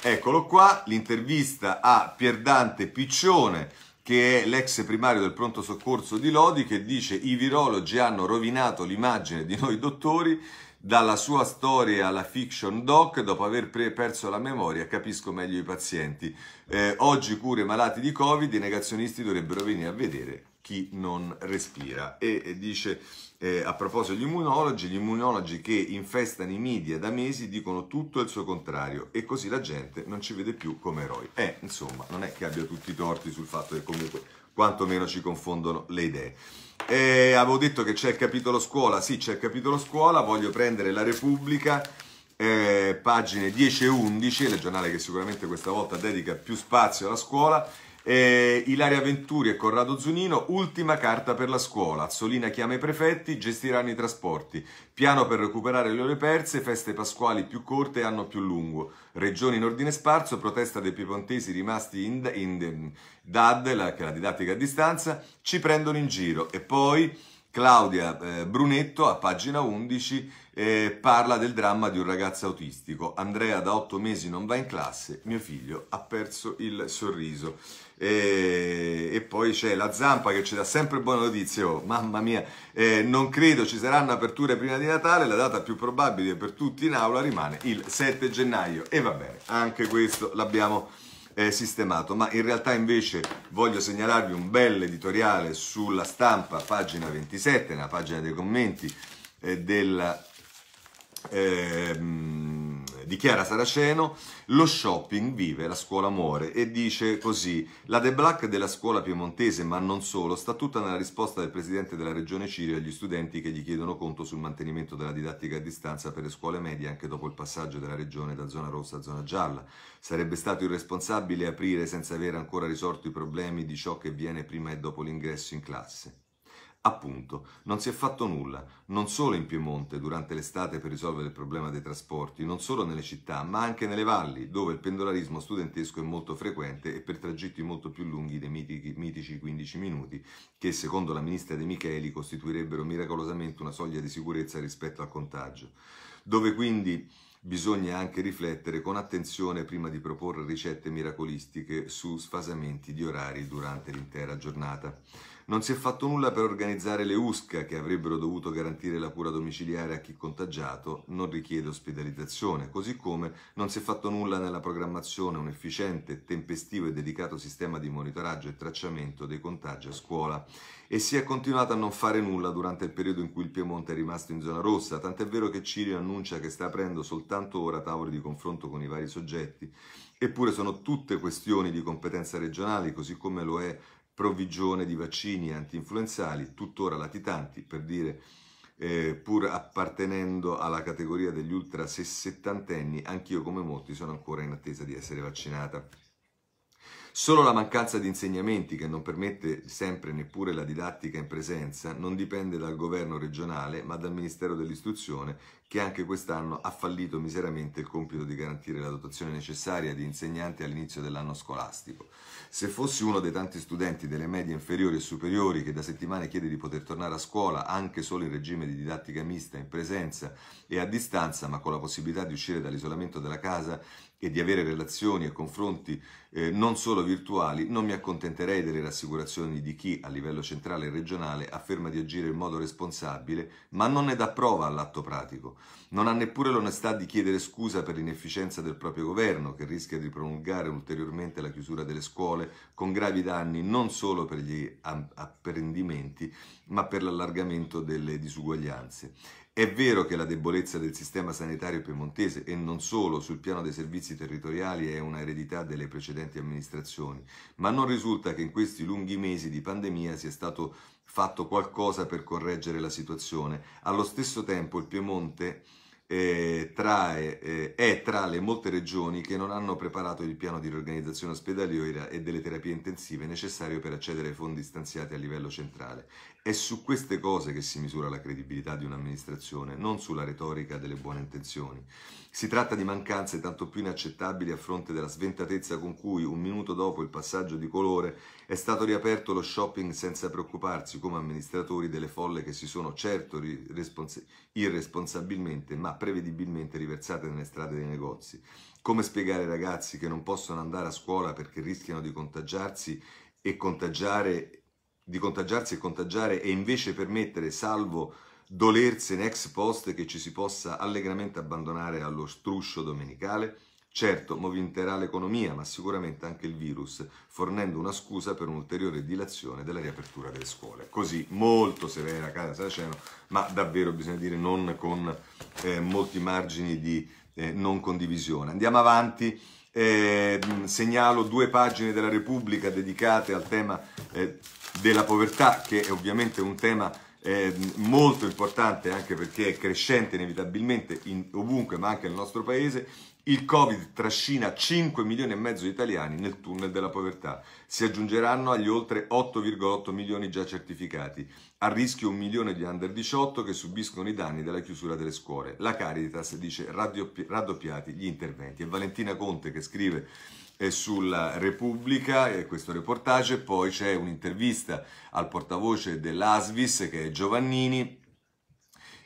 Eccolo qua, l'intervista a Pierdante Piccione, che è l'ex primario del pronto soccorso di Lodi, che dice i virologi hanno rovinato l'immagine di noi dottori, dalla sua storia alla fiction doc, dopo aver pre- perso la memoria, capisco meglio i pazienti. Eh, oggi cure malati di Covid, i negazionisti dovrebbero venire a vedere chi non respira. E, dice eh, a proposito degli immunologi, gli immunologi che infestano i media da mesi dicono tutto il suo contrario e così la gente non ci vede più come eroi. Eh, insomma, non è che abbia tutti i torti sul fatto che comunque quantomeno ci confondono le idee. Eh, avevo detto che c'è il capitolo scuola, sì c'è il capitolo scuola, voglio prendere la Repubblica, eh, pagine 10 e 11, il giornale che sicuramente questa volta dedica più spazio alla scuola, eh, Ilaria Venturi e Corrado Zunino, ultima carta per la scuola. Azzolina chiama i prefetti, gestiranno i trasporti. Piano per recuperare le ore perse, feste pasquali più corte e anno più lungo. Regioni in ordine sparso, protesta dei piemontesi rimasti in, in, in DAD, la, che è la didattica a distanza, ci prendono in giro. E poi Claudia eh, Brunetto, a pagina 11, eh, parla del dramma di un ragazzo autistico. Andrea da otto mesi non va in classe, mio figlio ha perso il sorriso. E, e poi c'è la Zampa che ci dà sempre buone notizie, oh, mamma mia, eh, non credo ci saranno aperture prima di Natale, la data più probabile per tutti in aula rimane il 7 gennaio. E va bene, anche questo l'abbiamo eh, sistemato, ma in realtà invece voglio segnalarvi un bel editoriale sulla stampa, pagina 27, nella pagina dei commenti eh, della... Ehm dichiara Saraceno, lo shopping vive la scuola muore e dice così, la De Black della scuola piemontese, ma non solo, sta tutta nella risposta del presidente della regione Cirio agli studenti che gli chiedono conto sul mantenimento della didattica a distanza per le scuole medie anche dopo il passaggio della regione da zona rossa a zona gialla. Sarebbe stato irresponsabile aprire senza aver ancora risolto i problemi di ciò che viene prima e dopo l'ingresso in classe. Appunto, non si è fatto nulla, non solo in Piemonte durante l'estate per risolvere il problema dei trasporti, non solo nelle città, ma anche nelle valli, dove il pendolarismo studentesco è molto frequente e per tragitti molto più lunghi dei mitici, mitici 15 minuti, che secondo la ministra De Micheli costituirebbero miracolosamente una soglia di sicurezza rispetto al contagio. Dove quindi bisogna anche riflettere con attenzione prima di proporre ricette miracolistiche su sfasamenti di orari durante l'intera giornata. Non si è fatto nulla per organizzare le USCA che avrebbero dovuto garantire la cura domiciliare a chi contagiato non richiede ospedalizzazione, così come non si è fatto nulla nella programmazione un efficiente, tempestivo e dedicato sistema di monitoraggio e tracciamento dei contagi a scuola e si è continuato a non fare nulla durante il periodo in cui il Piemonte è rimasto in zona rossa, tant'è vero che Cirio annuncia che sta aprendo soltanto ora tavoli di confronto con i vari soggetti Eppure sono tutte questioni di competenza regionale, così come lo è provvigione di vaccini anti-influenzali, tuttora latitanti, per dire, eh, pur appartenendo alla categoria degli ultra sessantenni, anch'io come molti sono ancora in attesa di essere vaccinata. Solo la mancanza di insegnamenti, che non permette sempre neppure la didattica in presenza, non dipende dal governo regionale, ma dal Ministero dell'Istruzione, che anche quest'anno ha fallito miseramente il compito di garantire la dotazione necessaria di insegnanti all'inizio dell'anno scolastico. Se fossi uno dei tanti studenti delle medie inferiori e superiori che da settimane chiede di poter tornare a scuola anche solo in regime di didattica mista, in presenza e a distanza, ma con la possibilità di uscire dall'isolamento della casa e di avere relazioni e confronti eh, non solo virtuali, non mi accontenterei delle rassicurazioni di chi a livello centrale e regionale afferma di agire in modo responsabile, ma non ne dà prova all'atto pratico. Non ha neppure l'onestà di chiedere scusa per l'inefficienza del proprio governo, che rischia di prolungare ulteriormente la chiusura delle scuole, con gravi danni non solo per gli apprendimenti, ma per l'allargamento delle disuguaglianze. È vero che la debolezza del sistema sanitario piemontese e non solo sul piano dei servizi territoriali è una eredità delle precedenti precedenti amministrazioni, ma non risulta che in questi lunghi mesi di pandemia sia stato fatto qualcosa per correggere la situazione. Allo stesso tempo il Piemonte eh, trae, eh, è tra le molte regioni che non hanno preparato il piano di riorganizzazione ospedaliera e delle terapie intensive necessario per accedere ai fondi stanziati a livello centrale è su queste cose che si misura la credibilità di un'amministrazione, non sulla retorica delle buone intenzioni. Si tratta di mancanze tanto più inaccettabili a fronte della sventatezza con cui, un minuto dopo il passaggio di colore, è stato riaperto lo shopping senza preoccuparsi come amministratori delle folle che si sono certo irrespons- irresponsabilmente ma prevedibilmente riversate nelle strade dei negozi. Come spiegare ai ragazzi che non possono andare a scuola perché rischiano di contagiarsi e contagiare di contagiarsi e contagiare e invece permettere, salvo dolersene ex post, che ci si possa allegramente abbandonare allo struscio domenicale? Certo, movimenterà l'economia, ma sicuramente anche il virus, fornendo una scusa per un'ulteriore dilazione della riapertura delle scuole. Così, molto severa, cara Saraceno, ma davvero bisogna dire non con eh, molti margini di eh, non condivisione. Andiamo avanti. Eh, segnalo due pagine della Repubblica dedicate al tema eh, della povertà, che è ovviamente un tema eh, molto importante anche perché è crescente inevitabilmente in, ovunque, ma anche nel nostro paese, il Covid trascina 5 milioni e mezzo di italiani nel tunnel della povertà. Si aggiungeranno agli oltre 8,8 milioni già certificati. A rischio un milione di under 18 che subiscono i danni della chiusura delle scuole. La Caritas dice raddoppiati gli interventi. E Valentina Conte che scrive sulla Repubblica, e questo reportage, poi c'è un'intervista al portavoce dell'Asvis che è Giovannini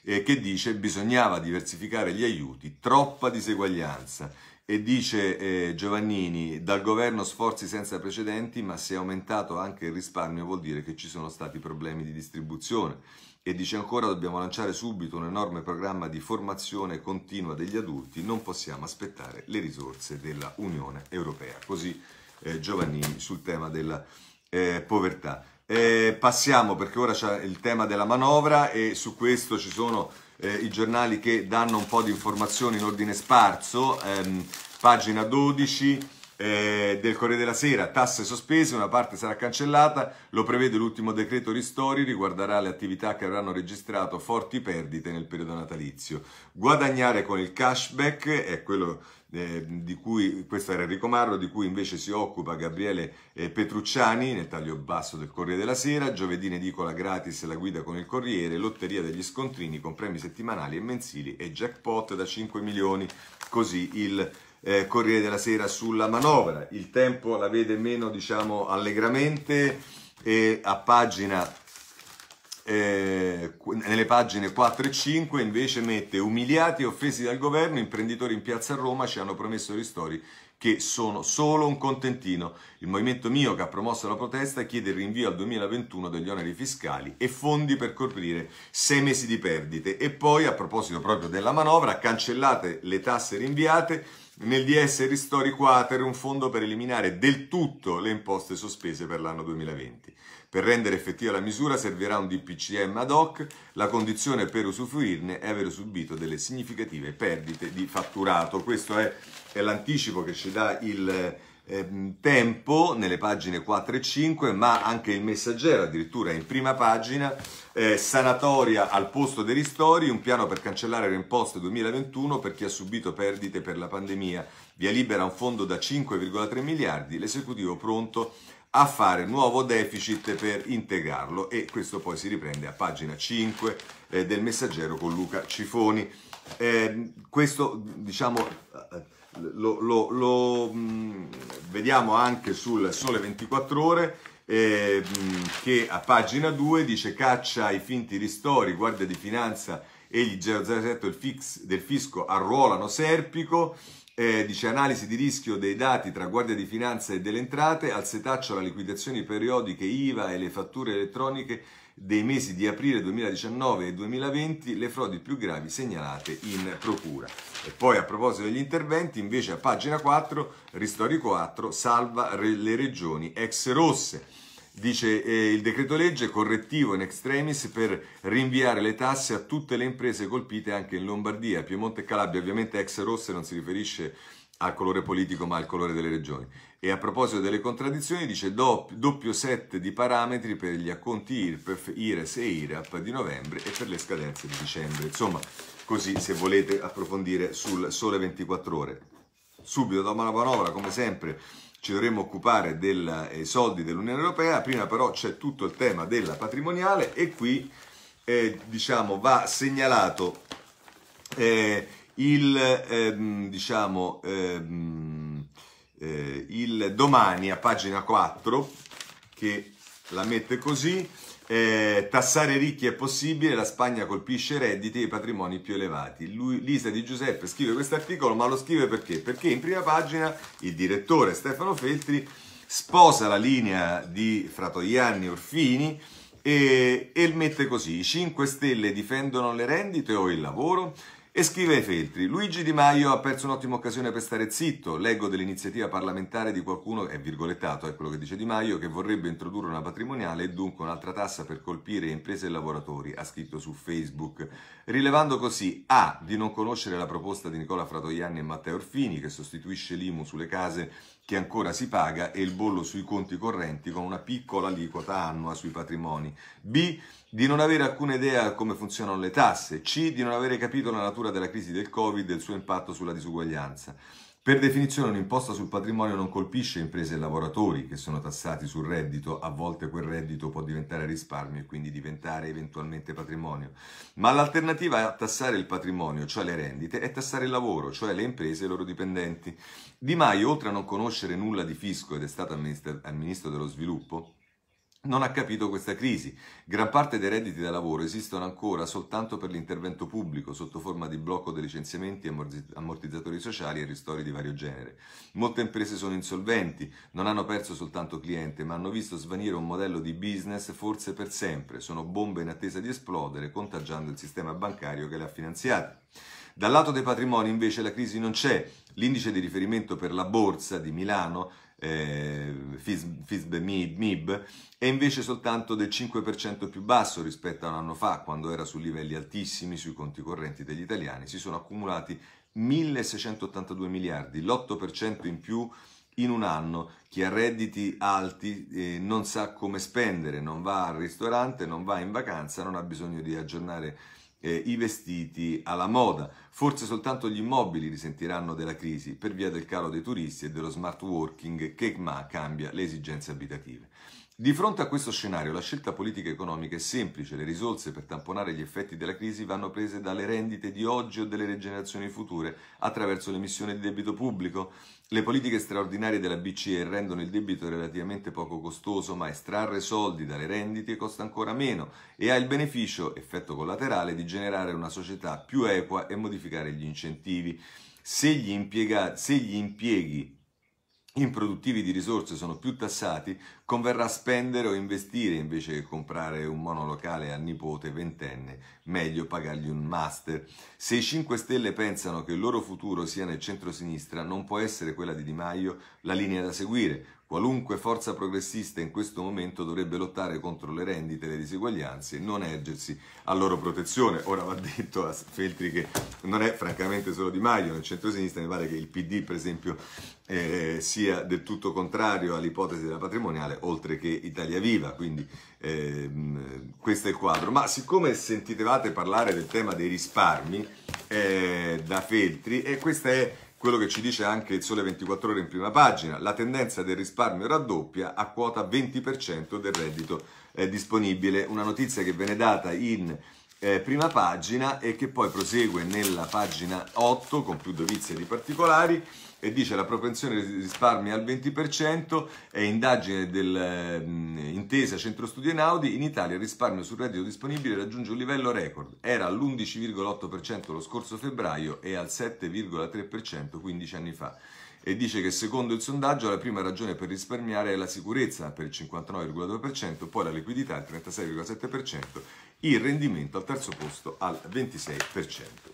eh, che dice bisognava diversificare gli aiuti, troppa diseguaglianza e dice eh, Giovannini dal governo sforzi senza precedenti ma se è aumentato anche il risparmio vuol dire che ci sono stati problemi di distribuzione. E dice ancora dobbiamo lanciare subito un enorme programma di formazione continua degli adulti, non possiamo aspettare le risorse della Unione Europea. Così eh, Giovannini sul tema della eh, povertà. Eh, passiamo perché ora c'è il tema della manovra e su questo ci sono eh, i giornali che danno un po' di informazioni in ordine sparso. Ehm, pagina 12 eh, del Corriere della Sera, tasse sospese, una parte sarà cancellata, lo prevede l'ultimo decreto ristori, riguarderà le attività che avranno registrato forti perdite nel periodo natalizio. Guadagnare con il cashback è quello eh, di cui, questo era Enrico Marro, di cui invece si occupa Gabriele eh, Petrucciani nel taglio basso del Corriere della Sera, giovedì in edicola gratis la guida con il Corriere, lotteria degli scontrini con premi settimanali e mensili e jackpot da 5 milioni, così il eh, Corriere della Sera sulla manovra. Il tempo la vede meno, diciamo, allegramente e a pagina... Eh, nelle pagine 4 e 5 invece mette umiliati e offesi dal governo, imprenditori in piazza a Roma ci hanno promesso ristori che sono solo un contentino. Il movimento mio che ha promosso la protesta chiede il rinvio al 2021 degli oneri fiscali e fondi per coprire sei mesi di perdite. E poi, a proposito proprio della manovra, cancellate le tasse rinviate nel DS Ristori Quater un fondo per eliminare del tutto le imposte sospese per l'anno 2020. Per rendere effettiva la misura servirà un DPCM ad hoc, la condizione per usufruirne è aver subito delle significative perdite di fatturato. Questo è, è l'anticipo che ci dà il Ehm, tempo nelle pagine 4 e 5, ma anche il messaggero addirittura in prima pagina, eh, sanatoria al posto dei ristori, un piano per cancellare le imposte 2021 per chi ha subito perdite per la pandemia, via libera un fondo da 5,3 miliardi, l'esecutivo pronto a fare nuovo deficit per integrarlo e questo poi si riprende a pagina 5 eh, del messaggero con Luca Cifoni. Ehm, questo diciamo eh, lo, lo, lo mh, mm, vediamo anche sul Sole 24 Ore, eh, mh, mm, che a pagina 2 dice caccia ai finti ristori, Guardia di Finanza e gli 007 del, fix, del fisco arruolano Serpico, eh, dice analisi di rischio dei dati tra Guardia di Finanza e delle entrate, al setaccio la liquidazione periodiche IVA e le fatture elettroniche dei mesi di aprile 2019 e 2020 le frodi più gravi segnalate in procura. E poi a proposito degli interventi, invece a pagina 4, Ristori 4 salva le regioni ex rosse. Dice eh, il decreto legge correttivo in extremis per rinviare le tasse a tutte le imprese colpite anche in Lombardia, Piemonte e Calabria, ovviamente ex rosse non si riferisce a al colore politico ma al colore delle regioni. E a proposito delle contraddizioni dice doppio set di parametri per gli acconti IRPEF, IRES e IRAP di novembre e per le scadenze di dicembre. Insomma, così se volete approfondire sul sole 24 ore. Subito dopo la manovra, come sempre, ci dovremmo occupare dei eh, soldi dell'Unione Europea, prima però c'è tutto il tema della patrimoniale e qui eh, diciamo, va segnalato eh, il, ehm, diciamo, ehm, eh, il domani a pagina 4 che la mette così. Eh, tassare ricchi è possibile, la Spagna colpisce redditi e i patrimoni più elevati. Lui, Lisa Di Giuseppe scrive questo articolo, ma lo scrive perché? Perché in prima pagina il direttore Stefano Feltri sposa la linea di Fratoianni Orfini e, e mette così: i 5 Stelle difendono le rendite o il lavoro? E scrive ai Feltri, Luigi Di Maio ha perso un'ottima occasione per stare zitto, leggo dell'iniziativa parlamentare di qualcuno, è virgolettato, è quello che dice Di Maio, che vorrebbe introdurre una patrimoniale e dunque un'altra tassa per colpire imprese e lavoratori, ha scritto su Facebook, rilevando così A. di non conoscere la proposta di Nicola Fratoianni e Matteo Orfini che sostituisce l'IMU sulle case che ancora si paga e il bollo sui conti correnti con una piccola aliquota annua sui patrimoni. B di non avere alcuna idea come funzionano le tasse, C, di non avere capito la natura della crisi del Covid e il suo impatto sulla disuguaglianza. Per definizione un'imposta sul patrimonio non colpisce imprese e lavoratori che sono tassati sul reddito, a volte quel reddito può diventare risparmio e quindi diventare eventualmente patrimonio, ma l'alternativa a tassare il patrimonio, cioè le rendite, è tassare il lavoro, cioè le imprese e i loro dipendenti. Di Maio, oltre a non conoscere nulla di fisco ed è stato amministratore dello sviluppo, non ha capito questa crisi. Gran parte dei redditi da lavoro esistono ancora soltanto per l'intervento pubblico, sotto forma di blocco dei licenziamenti, ammortizzatori sociali e ristori di vario genere. Molte imprese sono insolventi, non hanno perso soltanto cliente, ma hanno visto svanire un modello di business forse per sempre. Sono bombe in attesa di esplodere, contagiando il sistema bancario che le ha finanziate. Dal lato dei patrimoni invece la crisi non c'è. L'indice di riferimento per la borsa di Milano eh, FISB, FISB MIB, MIB, è invece soltanto del 5% più basso rispetto a un anno fa, quando era su livelli altissimi sui conti correnti degli italiani. Si sono accumulati 1.682 miliardi, l'8% in più in un anno. Chi ha redditi alti eh, non sa come spendere, non va al ristorante, non va in vacanza, non ha bisogno di aggiornare eh, i vestiti alla moda. Forse soltanto gli immobili risentiranno della crisi per via del calo dei turisti e dello smart working che cambia le esigenze abitative. Di fronte a questo scenario la scelta politica economica è semplice, le risorse per tamponare gli effetti della crisi vanno prese dalle rendite di oggi o delle generazioni future attraverso l'emissione di debito pubblico, le politiche straordinarie della BCE rendono il debito relativamente poco costoso, ma estrarre soldi dalle rendite costa ancora meno e ha il beneficio, effetto collaterale, di generare una società più equa e modificare gli incentivi. Se gli, impiega- se gli impieghi improduttivi di risorse sono più tassati, Converrà spendere o investire invece che comprare un monolocale a nipote ventenne, meglio pagargli un master. Se i 5 Stelle pensano che il loro futuro sia nel centro-sinistra, non può essere quella di Di Maio la linea da seguire. Qualunque forza progressista in questo momento dovrebbe lottare contro le rendite e le diseguaglianze e non ergersi a loro protezione. Ora va detto a Feltri che non è francamente solo Di Maio, nel centro-sinistra mi pare che il PD per esempio eh, sia del tutto contrario all'ipotesi della patrimoniale oltre che Italia Viva, quindi ehm, questo è il quadro. Ma siccome sentitevate parlare del tema dei risparmi eh, da Feltri, e questo è quello che ci dice anche il Sole 24 Ore in prima pagina, la tendenza del risparmio raddoppia a quota 20% del reddito eh, disponibile, una notizia che viene data in... Eh, prima pagina e che poi prosegue nella pagina 8 con più dovizie di particolari e dice la propensione risparmi al 20% è indagine dell'intesa Centro Studi Enaudi, in Italia il risparmio sul reddito disponibile raggiunge un livello record, era all'11,8% lo scorso febbraio e al 7,3% 15 anni fa e dice che secondo il sondaggio la prima ragione per risparmiare è la sicurezza per il 59,2%, poi la liquidità al 36,7%, il rendimento al terzo posto al 26%.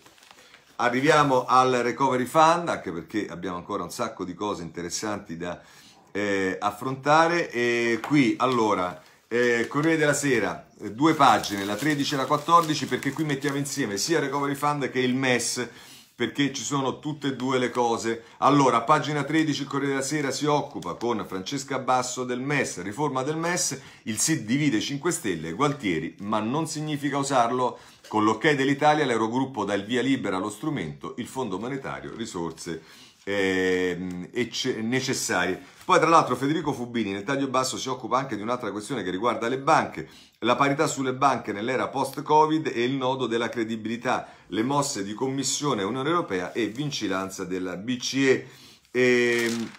Arriviamo al Recovery Fund, anche perché abbiamo ancora un sacco di cose interessanti da eh, affrontare. E qui, allora, eh, Corriere della Sera, eh, due pagine, la 13 e la 14, perché qui mettiamo insieme sia il Recovery Fund che il MES, perché ci sono tutte e due le cose. Allora, pagina 13, il Corriere della Sera si occupa con Francesca Basso del MES, riforma del MES, il SID divide 5 Stelle, Gualtieri, ma non significa usarlo con l'ok dell'Italia l'Eurogruppo dà il via libera allo strumento, il Fondo Monetario, risorse eh, ecce- necessarie. Poi tra l'altro Federico Fubini nel taglio basso si occupa anche di un'altra questione che riguarda le banche, la parità sulle banche nell'era post-Covid e il nodo della credibilità, le mosse di Commissione Unione Europea e vincilanza della BCE. E, ehm,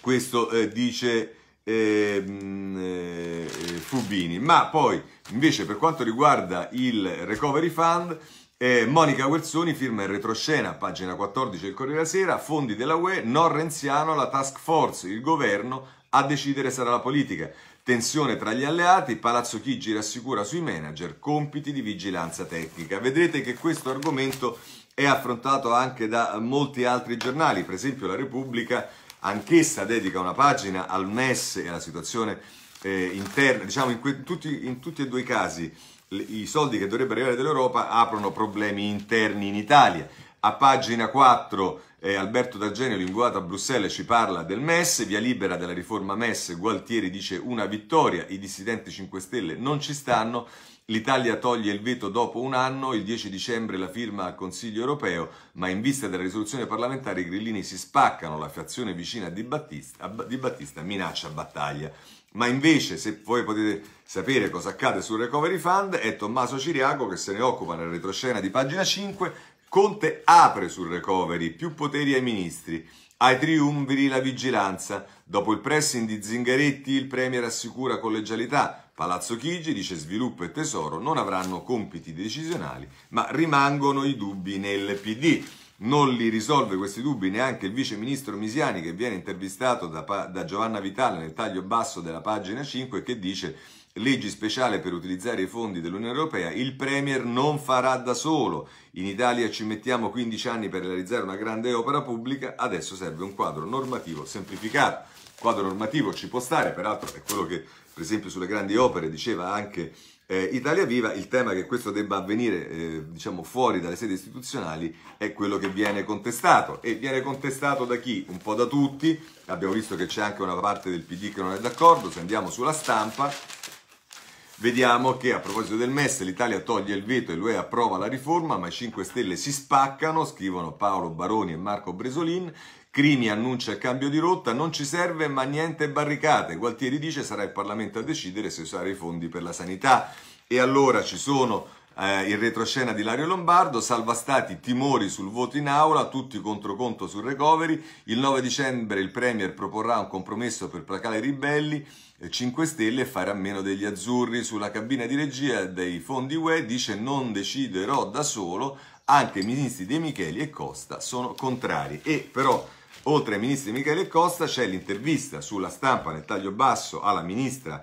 questo eh, dice Ehm, eh, eh, Fubini. Ma poi, invece, per quanto riguarda il Recovery Fund, eh, Monica Guerzoni firma in retroscena, pagina 14 del Corriere della Sera, fondi della UE, non renziano, la task force, il governo, a decidere sarà la politica. Tensione tra gli alleati, Palazzo Chigi rassicura sui manager, compiti di vigilanza tecnica. Vedrete che questo argomento è affrontato anche da molti altri giornali, per esempio la Repubblica anch'essa dedica una pagina al MES e alla situazione eh, interna, diciamo in, que- tutti, in tutti e due i casi le- i soldi che dovrebbero arrivare dall'Europa aprono problemi interni in Italia. A pagina 4 eh, Alberto D'Argenio, linguato a Bruxelles, ci parla del MES, via libera della riforma MES, Gualtieri dice una vittoria, i dissidenti 5 Stelle non ci stanno, L'Italia toglie il veto dopo un anno, il 10 dicembre la firma al Consiglio europeo, ma in vista della risoluzione parlamentare i grillini si spaccano, la fazione vicina a Di Battista, di Battista minaccia battaglia. Ma invece, se voi potete sapere cosa accade sul Recovery Fund, è Tommaso Ciriaco che se ne occupa nella retroscena di pagina 5, Conte apre sul Recovery, più poteri ai ministri. Ai triumviri la vigilanza. Dopo il pressing di Zingaretti, il Premier assicura collegialità. Palazzo Chigi dice sviluppo e tesoro non avranno compiti decisionali, ma rimangono i dubbi nel PD. Non li risolve questi dubbi neanche il vice ministro Misiani che viene intervistato da, da Giovanna Vitale nel taglio basso della pagina 5 che dice leggi speciale per utilizzare i fondi dell'Unione Europea, il Premier non farà da solo. In Italia ci mettiamo 15 anni per realizzare una grande opera pubblica, adesso serve un quadro normativo semplificato. quadro normativo ci può stare, peraltro è quello che per esempio sulle grandi opere, diceva anche eh, Italia Viva, il tema che questo debba avvenire eh, diciamo fuori dalle sedi istituzionali è quello che viene contestato e viene contestato da chi? Un po' da tutti, abbiamo visto che c'è anche una parte del PD che non è d'accordo, se andiamo sulla stampa vediamo che a proposito del MES l'Italia toglie il veto e l'UE approva la riforma, ma i 5 Stelle si spaccano, scrivono Paolo Baroni e Marco Bresolin, Crimi annuncia il cambio di rotta, non ci serve ma niente barricate. Gualtieri dice sarà il Parlamento a decidere se usare i fondi per la sanità. E allora ci sono eh, in retroscena di Lario Lombardo, salva stati timori sul voto in aula, tutti contro conto sul recovery, il 9 dicembre il Premier proporrà un compromesso per placare i ribelli, 5 Stelle e fare a meno degli azzurri sulla cabina di regia dei fondi UE, dice non deciderò da solo, anche i ministri De Micheli e Costa sono contrari e però Oltre ai ministri Michele e Costa c'è l'intervista sulla stampa nel taglio basso alla ministra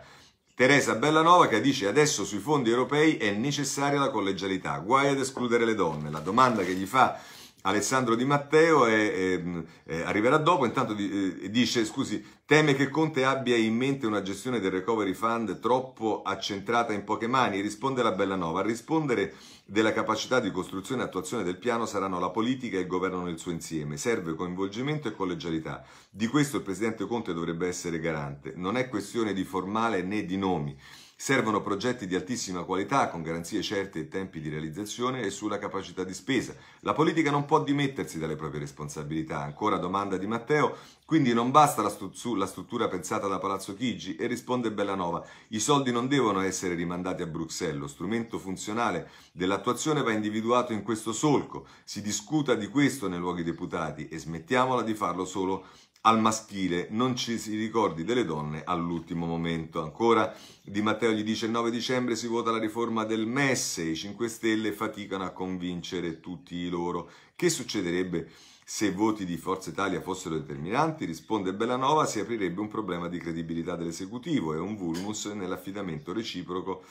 Teresa Bellanova che dice adesso sui fondi europei è necessaria la collegialità, guai ad escludere le donne. La domanda che gli fa Alessandro Di Matteo è, è, è, arriverà dopo, intanto di, eh, dice, scusi, teme che Conte abbia in mente una gestione del recovery fund troppo accentrata in poche mani, risponde la Bellanova, a rispondere della capacità di costruzione e attuazione del piano saranno la politica e il governo nel suo insieme, serve coinvolgimento e collegialità, di questo il Presidente Conte dovrebbe essere garante, non è questione di formale né di nomi. Servono progetti di altissima qualità, con garanzie certe e tempi di realizzazione e sulla capacità di spesa. La politica non può dimettersi dalle proprie responsabilità. Ancora domanda di Matteo. Quindi non basta la, stru- la struttura pensata da Palazzo Chigi e risponde Bellanova. I soldi non devono essere rimandati a Bruxelles. Lo strumento funzionale dell'attuazione va individuato in questo solco. Si discuta di questo nei luoghi deputati e smettiamola di farlo solo al maschile, non ci si ricordi delle donne all'ultimo momento. Ancora Di Matteo gli dice il 9 dicembre si vota la riforma del MES, i 5 Stelle faticano a convincere tutti loro. Che succederebbe se voti di Forza Italia fossero determinanti? Risponde Bellanova, si aprirebbe un problema di credibilità dell'esecutivo e un vulnus nell'affidamento reciproco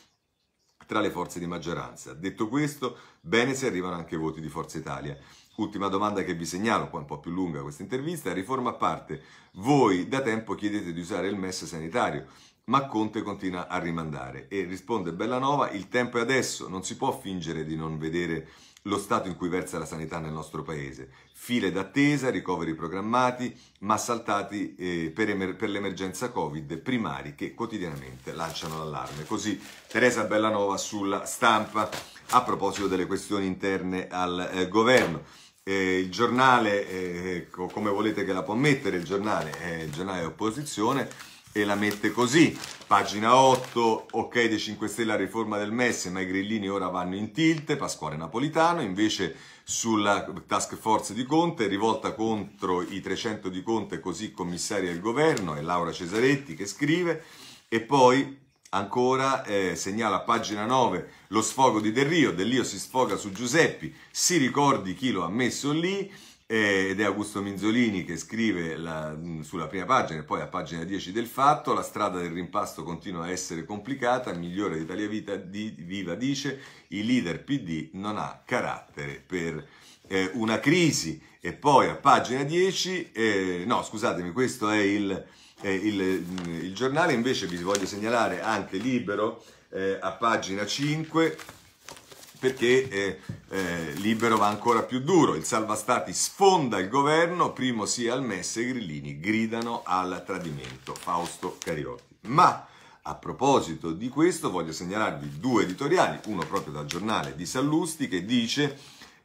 tra le forze di maggioranza. Detto questo, bene se arrivano anche voti di Forza Italia. Ultima domanda che vi segnalo, qua un po' più lunga questa intervista, riforma a parte, voi da tempo chiedete di usare il MES sanitario, ma Conte continua a rimandare e risponde Bellanova, il tempo è adesso, non si può fingere di non vedere lo stato in cui versa la sanità nel nostro paese. File d'attesa, ricoveri programmati, ma saltati eh, per, emer- per, l'emergenza Covid primari che quotidianamente lanciano l'allarme. Così Teresa Bellanova sulla stampa a proposito delle questioni interne al eh, governo eh, il giornale, eh, come volete che la può mettere, il giornale è eh, il giornale opposizione e la mette così. Pagina 8, ok dei 5 Stelle a riforma del MES, ma i grillini ora vanno in tilt, Pasquale Napolitano, invece sulla task force di Conte, rivolta contro i 300 di Conte, così commissaria del governo, è Laura Cesaretti che scrive, e poi Ancora eh, segnala pagina 9 lo sfogo di Del Rio, Del Rio si sfoga su Giuseppi, si ricordi chi lo ha messo lì eh, ed è Augusto Minzolini che scrive la, mm, sulla prima pagina e poi a pagina 10 del fatto la strada del rimpasto continua a essere complicata, migliore d'Italia Vita di, Viva dice il leader PD non ha carattere per eh, una crisi e poi a pagina 10, eh, no scusatemi questo è il eh, il, mm, il, giornale, invece vi voglio segnalare anche Libero eh, a pagina 5 perché eh, eh, Libero va ancora più duro, il salva stati sfonda il governo, primo sia al Messe e Grillini gridano al tradimento, Fausto Cariotti. Ma a proposito di questo voglio segnalarvi due editoriali, uno proprio dal giornale di Sallusti che dice,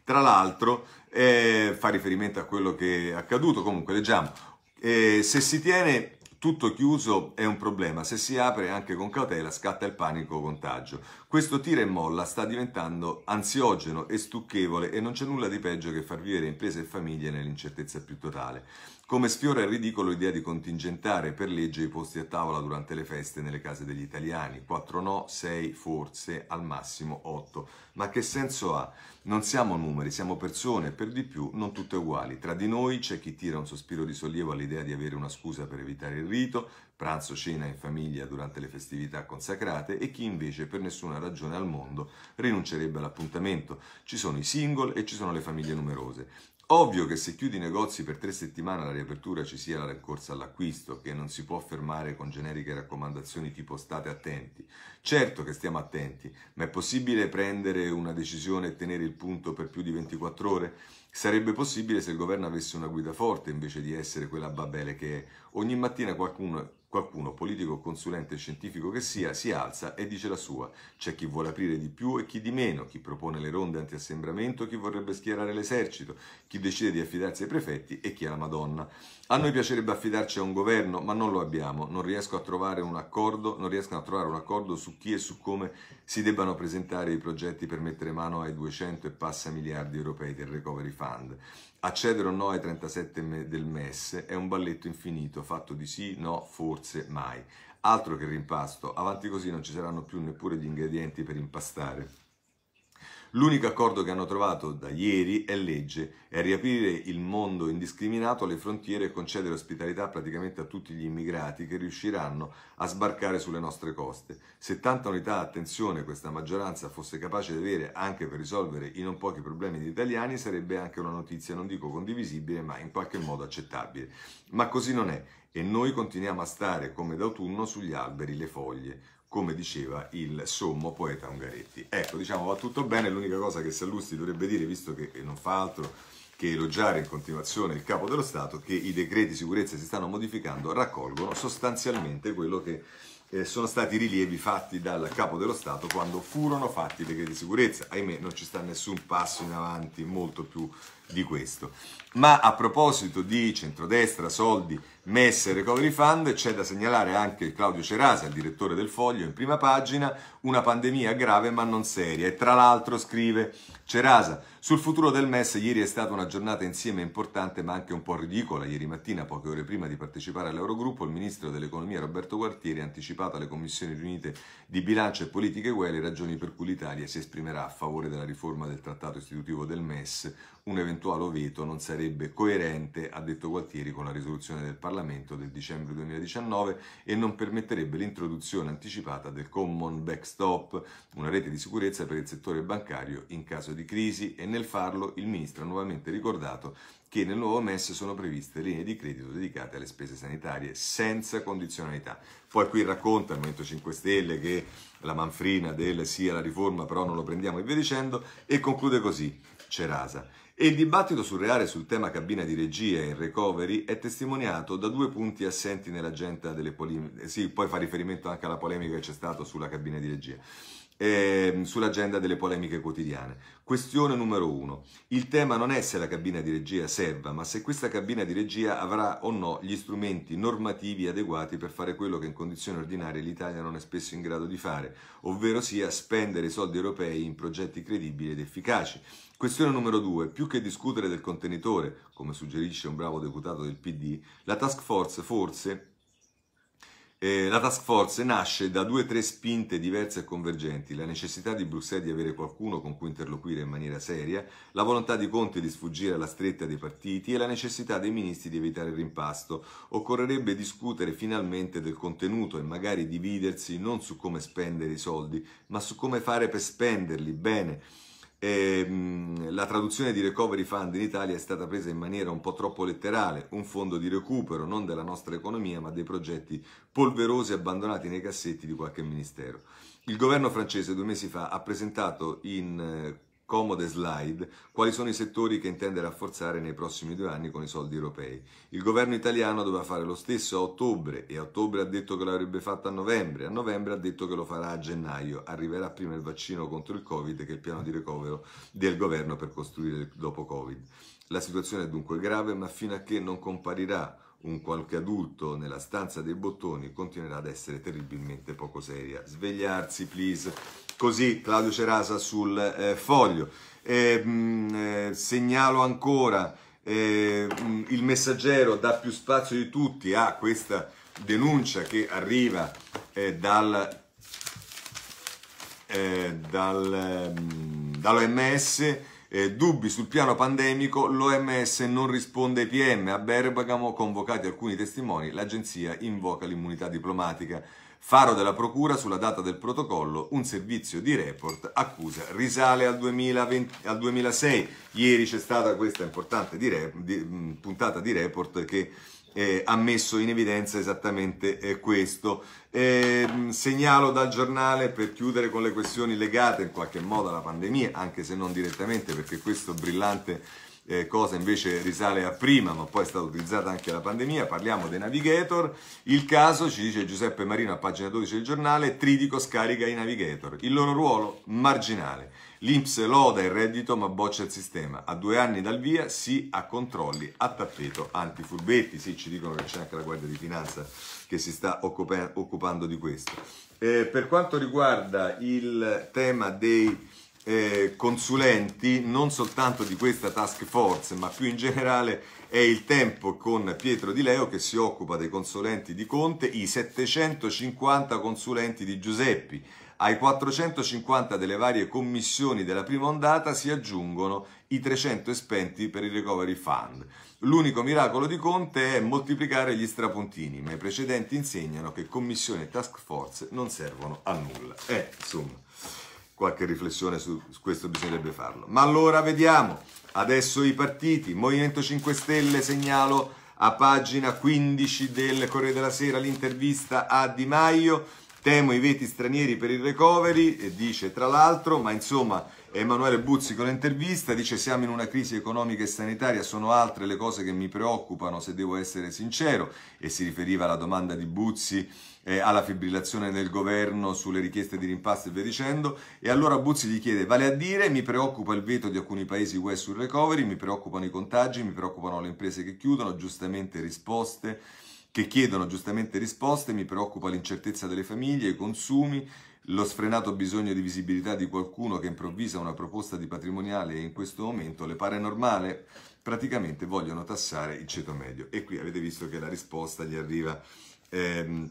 tra l'altro, eh, fa riferimento a quello che è accaduto, comunque leggiamo, eh, se si tiene tutto chiuso è un problema, se si apre anche con cautela scatta il panico contagio. Questo tira e molla sta diventando ansiogeno e stucchevole e non c'è nulla di peggio che far vivere imprese e famiglie nell'incertezza più totale come sfiora il ridicolo l'idea di contingentare per legge i posti a tavola durante le feste nelle case degli italiani. Quattro no, sei forse, al massimo otto. Ma che senso ha? Non siamo numeri, siamo persone, per di più non tutte uguali. Tra di noi c'è chi tira un sospiro di sollievo all'idea di avere una scusa per evitare il rito, pranzo, cena in famiglia durante le festività consacrate e chi invece per nessuna ragione al mondo rinuncerebbe all'appuntamento. Ci sono i single e ci sono le famiglie numerose. Ovvio che se chiudi i negozi per tre settimane alla riapertura ci sia la rincorsa all'acquisto, che non si può fermare con generiche raccomandazioni tipo state attenti. Certo che stiamo attenti, ma è possibile prendere una decisione e tenere il punto per più di 24 ore? Sarebbe possibile se il governo avesse una guida forte invece di essere quella babele che è. Ogni mattina qualcuno Qualcuno, politico, consulente, scientifico che sia, si alza e dice la sua. C'è chi vuole aprire di più e chi di meno, chi propone le ronde anti-assembramento, chi vorrebbe schierare l'esercito, chi decide di affidarsi ai prefetti e chi alla Madonna. A noi piacerebbe affidarci a un governo, ma non lo abbiamo. Non riesco a trovare un accordo, non riescono a trovare un accordo su chi e su come si debbano presentare i progetti per mettere mano ai 200 e passa miliardi europei del Recovery Fund. Accedere o no ai 37 del MES è un balletto infinito, fatto di sì, no, forse, mai. Altro che rimpasto, avanti così non ci saranno più neppure gli ingredienti per impastare. L'unico accordo che hanno trovato da ieri è legge, è riaprire il mondo indiscriminato alle frontiere e concedere ospitalità praticamente a tutti gli immigrati che riusciranno a sbarcare sulle nostre coste. 70 unità, attenzione, questa maggioranza fosse capace di avere anche per risolvere i non pochi problemi degli italiani sarebbe anche una notizia, non dico condivisibile, ma in qualche modo accettabile. Ma così non è e noi continuiamo a stare come d'autunno sugli alberi le foglie come diceva il sommo poeta Ungaretti. Ecco, diciamo, va tutto bene, l'unica cosa che Sallusti dovrebbe dire, visto che non fa altro che elogiare in continuazione il capo dello Stato, che i decreti di sicurezza si stanno modificando, raccolgono sostanzialmente quello che eh, sono stati i rilievi fatti dal capo dello Stato quando furono fatti i decreti di sicurezza. Ahimè, non ci sta nessun passo in avanti molto più di questo. Ma a proposito di centrodestra, soldi, messe, recovery fund, c'è da segnalare anche Claudio Cerasa, il direttore del Foglio, in prima pagina, una pandemia grave ma non seria. E tra l'altro scrive Cerasa, sul futuro del MES ieri è stata una giornata insieme importante ma anche un po' ridicola. Ieri mattina, poche ore prima di partecipare all'Eurogruppo, il ministro dell'Economia Roberto Quartieri ha anticipato alle commissioni riunite di bilancio e politiche UE le ragioni per cui l'Italia si esprimerà a favore della riforma del trattato istitutivo del MES, un eventuale veto non sarebbe coerente, ha detto Gualtieri, con la risoluzione del Parlamento del dicembre 2019 e non permetterebbe l'introduzione anticipata del Common Backstop, una rete di sicurezza per il settore bancario in caso di crisi e nel farlo il ministro ha nuovamente ricordato che nel nuovo MES sono previste linee di credito dedicate alle spese sanitarie senza condizionalità. Poi qui racconta il Movimento 5 Stelle che la manfrina del sia la riforma però non lo prendiamo e via dicendo e conclude così Cerasa il dibattito surreale sul tema cabina di regia in recovery è testimoniato da due punti assenti nell'agenda delle polemiche. Sì, poi fa riferimento anche alla polemica che c'è stata sulla cabina di regia. Eh, sull'agenda delle polemiche quotidiane. Questione numero uno. Il tema non è se la cabina di regia serva, ma se questa cabina di regia avrà o no gli strumenti normativi adeguati per fare quello che in condizioni ordinarie l'Italia non è spesso in grado di fare, ovvero sia spendere i soldi europei in progetti credibili ed efficaci Questione numero due. Più che discutere del contenitore, come suggerisce un bravo deputato del PD, la task force forse eh, la task force nasce da due o tre spinte diverse e convergenti, la necessità di Bruxelles di avere qualcuno con cui interloquire in maniera seria, la volontà di Conte di sfuggire alla stretta dei partiti e la necessità dei ministri di evitare il rimpasto. Occorrerebbe discutere finalmente del contenuto e magari dividersi non su come spendere i soldi, ma su come fare per spenderli bene Ehm, la traduzione di Recovery Fund in Italia è stata presa in maniera un po' troppo letterale, un fondo di recupero non della nostra economia ma dei progetti polverosi abbandonati nei cassetti di qualche ministero. Il governo francese due mesi fa ha presentato in eh, comode slide quali sono i settori che intende rafforzare nei prossimi due anni con i soldi europei. Il governo italiano doveva fare lo stesso a ottobre e a ottobre ha detto che lo avrebbe fatto a novembre, a novembre ha detto che lo farà a gennaio, arriverà prima il vaccino contro il Covid che il piano di ricovero del governo per costruire il dopo Covid. La situazione è dunque grave, ma fino a che non comparirà un qualche adulto nella stanza dei bottoni continuerà ad essere terribilmente poco seria. Svegliarsi, please così Claudio Cerasa sul eh, foglio. Mm, eh, mh, segnalo ancora, mh, eh, mm, il messaggero dà più spazio di tutti a questa denuncia che arriva eh, dal, eh, dal, mm, dall'OMS. Eh, dubbi sul piano pandemico, l'OMS non risponde ai PM. A Bergamo convocati alcuni testimoni, l'agenzia invoca l'immunità diplomatica. Faro della Procura sulla data del protocollo, un servizio di report accusa risale al, 2020, al 2006. Ieri c'è stata questa importante di rep, di, mm, puntata di report che eh, ha messo in evidenza esattamente eh, questo. Eh, segnalo dal giornale per chiudere con le questioni legate in qualche modo alla pandemia, anche se non direttamente, perché questo brillante eh, cosa invece risale a prima, ma poi è stata utilizzata anche la pandemia. Parliamo dei navigator. Il caso, ci dice Giuseppe Marino a pagina 12 del giornale, Tridico scarica i navigator. Il loro ruolo marginale. L'Inps loda il reddito ma boccia il sistema. A due anni dal via sì ha controlli a tappeto antifurbetti. Sì, ci dicono che c'è anche la Guardia di Finanza che si sta occupa- occupando di questo. Eh, per quanto riguarda il tema dei eh, consulenti non soltanto di questa task force, ma più in generale è il tempo con Pietro Di Leo che si occupa dei consulenti di Conte, i 750 consulenti di Giuseppi. Ai 450 delle varie commissioni della prima ondata si aggiungono i 300 spenti per il Recovery Fund. L'unico miracolo di Conte è moltiplicare gli strapuntini, ma i precedenti insegnano che commissione e task force non servono a nulla. Eh, insomma qualche riflessione su questo bisognerebbe farlo. Ma allora vediamo, adesso i partiti, Movimento 5 Stelle, segnalo a pagina 15 del Corriere della Sera l'intervista a Di Maio, temo i veti stranieri per il recovery, dice tra l'altro, ma insomma Emanuele Buzzi con l'intervista dice siamo in una crisi economica e sanitaria, sono altre le cose che mi preoccupano se devo essere sincero e si riferiva alla domanda di Buzzi eh, alla fibrillazione del governo sulle richieste di rimpasto e via dicendo. E allora Buzzi gli chiede, vale a dire, mi preoccupa il veto di alcuni paesi UE sul recovery, mi preoccupano i contagi, mi preoccupano le imprese che chiudono, giustamente risposte, che chiedono giustamente risposte, mi preoccupa l'incertezza delle famiglie, i consumi, lo sfrenato bisogno di visibilità di qualcuno che improvvisa una proposta di patrimoniale e in questo momento le pare normale, praticamente vogliono tassare il ceto medio. E qui avete visto che la risposta gli arriva ehm,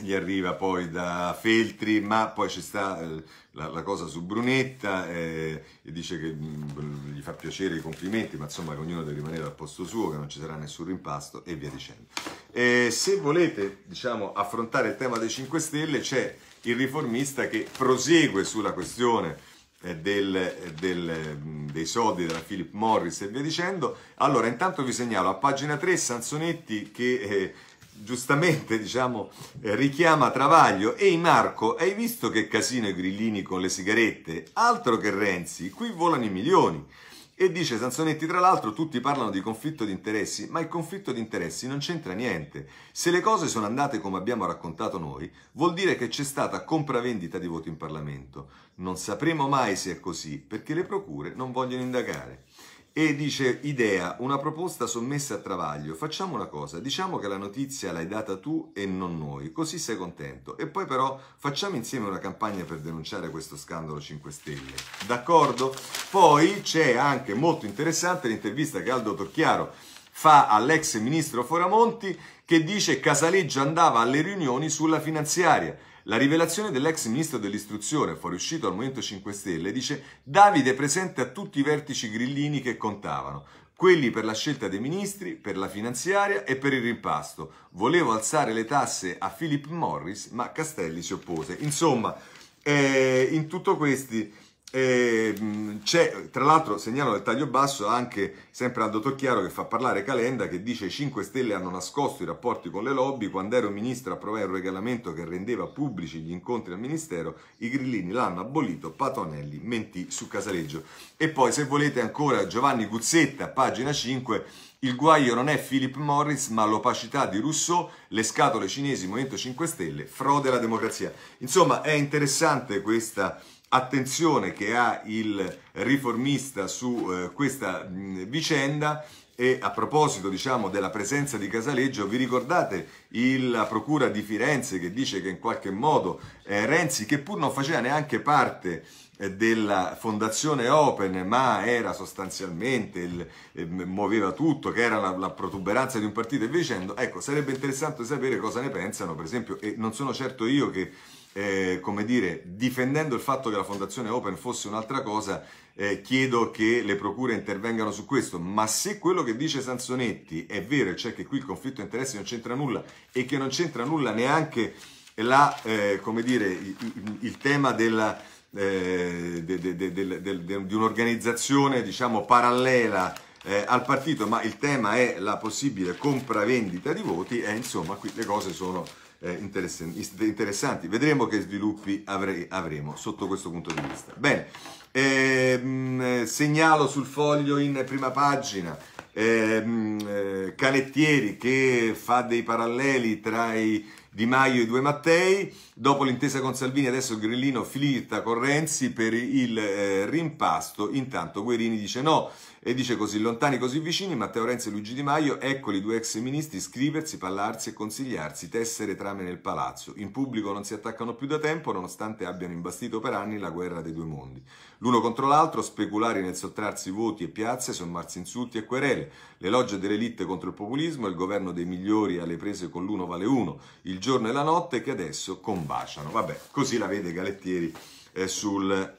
gli arriva poi da Feltri, ma poi ci sta eh, la, la, cosa su Brunetta eh, e dice che mh, mm, gli fa piacere i complimenti, ma insomma che ognuno deve rimanere al posto suo, che non ci sarà nessun rimpasto e via dicendo. Eh, se volete diciamo, affrontare il tema dei 5 Stelle c'è il riformista che prosegue sulla questione eh, del, del, mm, dei soldi della Philip Morris e via dicendo. Allora, intanto vi segnalo a pagina 3 Sansonetti che eh, giustamente diciamo, eh, richiama Travaglio. Ehi Marco, hai visto che casino i grillini con le sigarette? Altro che Renzi, qui volano i milioni. E dice Sanzonetti, tra l'altro tutti parlano di conflitto di interessi, ma il conflitto di interessi non c'entra niente. Se le cose sono andate come abbiamo raccontato noi, vuol dire che c'è stata compravendita di voti in Parlamento. Non sapremo mai se è così, perché le procure non vogliono indagare. E dice idea, una proposta sommessa a travaglio. Facciamo una cosa, diciamo che la notizia l'hai data tu e non noi, così sei contento. E poi però facciamo insieme una campagna per denunciare questo scandalo 5 Stelle. D'accordo? Poi c'è anche molto interessante l'intervista che Aldo Torchiaro fa all'ex ministro Foramonti che dice Casaleggio andava alle riunioni sulla finanziaria la rivelazione dell'ex ministro dell'istruzione, fuoriuscito al Movimento 5 Stelle, dice Davide è presente a tutti i vertici grillini che contavano, quelli per la scelta dei ministri, per la finanziaria e per il rimpasto. Volevo alzare le tasse a Philip Morris, ma Castelli si oppose. Insomma, eh, in tutto questo... E, mm, c'è, tra l'altro segnalo nel taglio basso anche sempre al dottor Chiaro che fa parlare Calenda che dice 5 Stelle hanno nascosto i rapporti con le lobby, quando ero ministro approvai un regolamento che rendeva pubblici gli incontri al ministero, i grillini l'hanno abolito, Patonelli mentì su Casaleggio. E poi se volete ancora Giovanni Guzzetta, pagina 5, il guaio non è Philip Morris, ma l'opacità di Rousseau, le scatole cinesi, Movimento 5 Stelle, frode alla democrazia. Insomma, è interessante questa attenzione che ha il riformista su eh, questa mh, mm, vicenda e a proposito diciamo, della presenza di Casaleggio, vi ricordate il, la procura di Firenze che dice che in qualche modo eh, Renzi, che pur non faceva neanche parte eh, della fondazione Open, ma era sostanzialmente, il, eh, muoveva tutto, che era la, la, protuberanza di un partito e via dicendo, ecco, sarebbe interessante sapere cosa ne pensano, per esempio, e non sono certo io che eh, come dire, difendendo il fatto che la Fondazione Open fosse un'altra cosa, eh, chiedo che le procure intervengano su questo, ma se quello che dice Sansonetti è vero, cioè che qui il conflitto di interessi non c'entra nulla e che non c'entra nulla neanche la, eh, come dire, il, il, tema della, eh, de, de, de, di un'organizzazione diciamo, parallela eh, al partito, ma il tema è la possibile compravendita di voti, e insomma qui le cose sono eh, interessanti. Vedremo che sviluppi avrei, avremo sotto questo punto di vista. Bene, ehm, segnalo sul foglio in prima pagina ehm, eh, Canettieri che fa dei paralleli tra i Di Maio e i due Mattei Dopo l'intesa con Salvini, adesso il grillino flirta con Renzi per il eh, rimpasto. Intanto Guerini dice no e dice così lontani, così vicini, Matteo Renzi e Luigi Di Maio, eccoli due ex ministri, scriversi, parlarsi e consigliarsi, tessere trame nel palazzo. In pubblico non si attaccano più da tempo, nonostante abbiano imbastito per anni la guerra dei due mondi. L'uno contro l'altro, speculari nel sottrarsi voti e piazze, sommarsi insulti e querele. L'elogio dell'elite contro il populismo, il governo dei migliori alle prese con l'uno vale uno, il giorno e la notte che adesso combatte baciano. Vabbè, così la vede Galettieri eh, sul,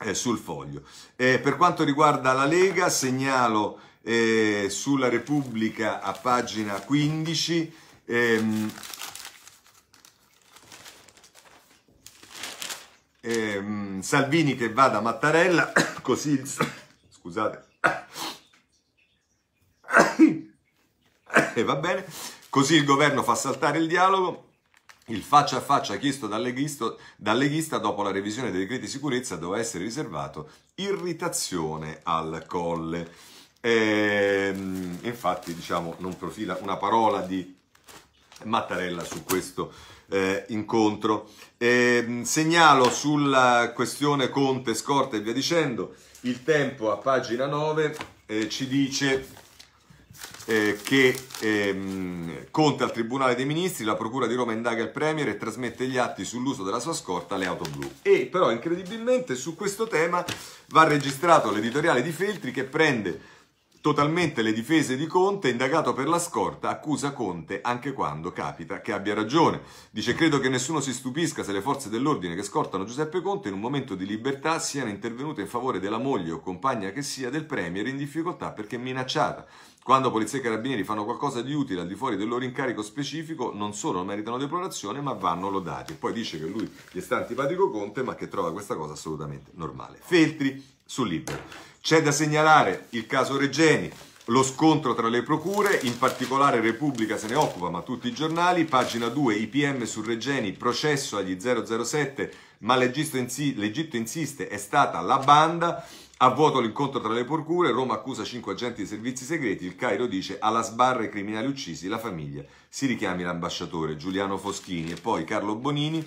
eh, sul, foglio. Eh, per quanto riguarda la Lega, segnalo eh, sulla Repubblica a pagina 15. Ehm, ehm, Salvini che va da Mattarella, così scusate, e va bene, così il governo fa saltare il dialogo, il faccia a faccia chiesto dal, dal leghista dopo la revisione dei decreti di sicurezza doveva essere riservato irritazione al colle. E, ehm, infatti, diciamo, non profila una parola di Mattarella su questo eh, incontro. E, ehm, segnalo sulla questione Conte, scorta e via dicendo, il tempo a pagina 9 eh, ci dice eh, che ehm, Conte al Tribunale dei Ministri, la Procura di Roma indaga il Premier e trasmette gli atti sull'uso della sua scorta alle auto blu. E però incredibilmente su questo tema va registrato l'editoriale di Feltri che prende totalmente le difese di Conte, indagato per la scorta, accusa Conte anche quando capita che abbia ragione. Dice credo che nessuno si stupisca se le forze dell'ordine che scortano Giuseppe Conte in un momento di libertà siano intervenute in favore della moglie o compagna che sia del Premier in difficoltà perché minacciata. Quando polizia e carabinieri fanno qualcosa di utile al di fuori del loro incarico specifico, non solo meritano deplorazione, ma vanno lodati. E poi dice che lui gli sta antipatico Conte, ma che trova questa cosa assolutamente normale. Feltri su Libero. C'è da segnalare il caso Regeni, lo scontro tra le procure, in particolare Repubblica se ne occupa, ma tutti i giornali, pagina 2, IPM su Regeni, processo agli 007, ma l'Egitto, insi- l'Egitto insiste, è stata la banda, a vuoto l'incontro tra le procure, Roma accusa 5 agenti dei servizi segreti, il Cairo dice alla sbarra i criminali uccisi, la famiglia si richiami l'ambasciatore Giuliano Foschini e poi Carlo Bonini,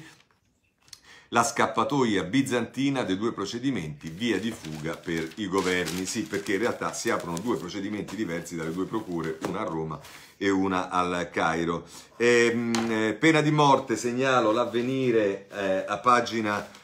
la scappatoia bizantina dei due procedimenti, via di fuga per i governi. Sì, perché in realtà si aprono due procedimenti diversi dalle due procure, una a Roma e una al Cairo. E, ehm, mh, eh, pena di morte, segnalo l'avvenire eh, a pagina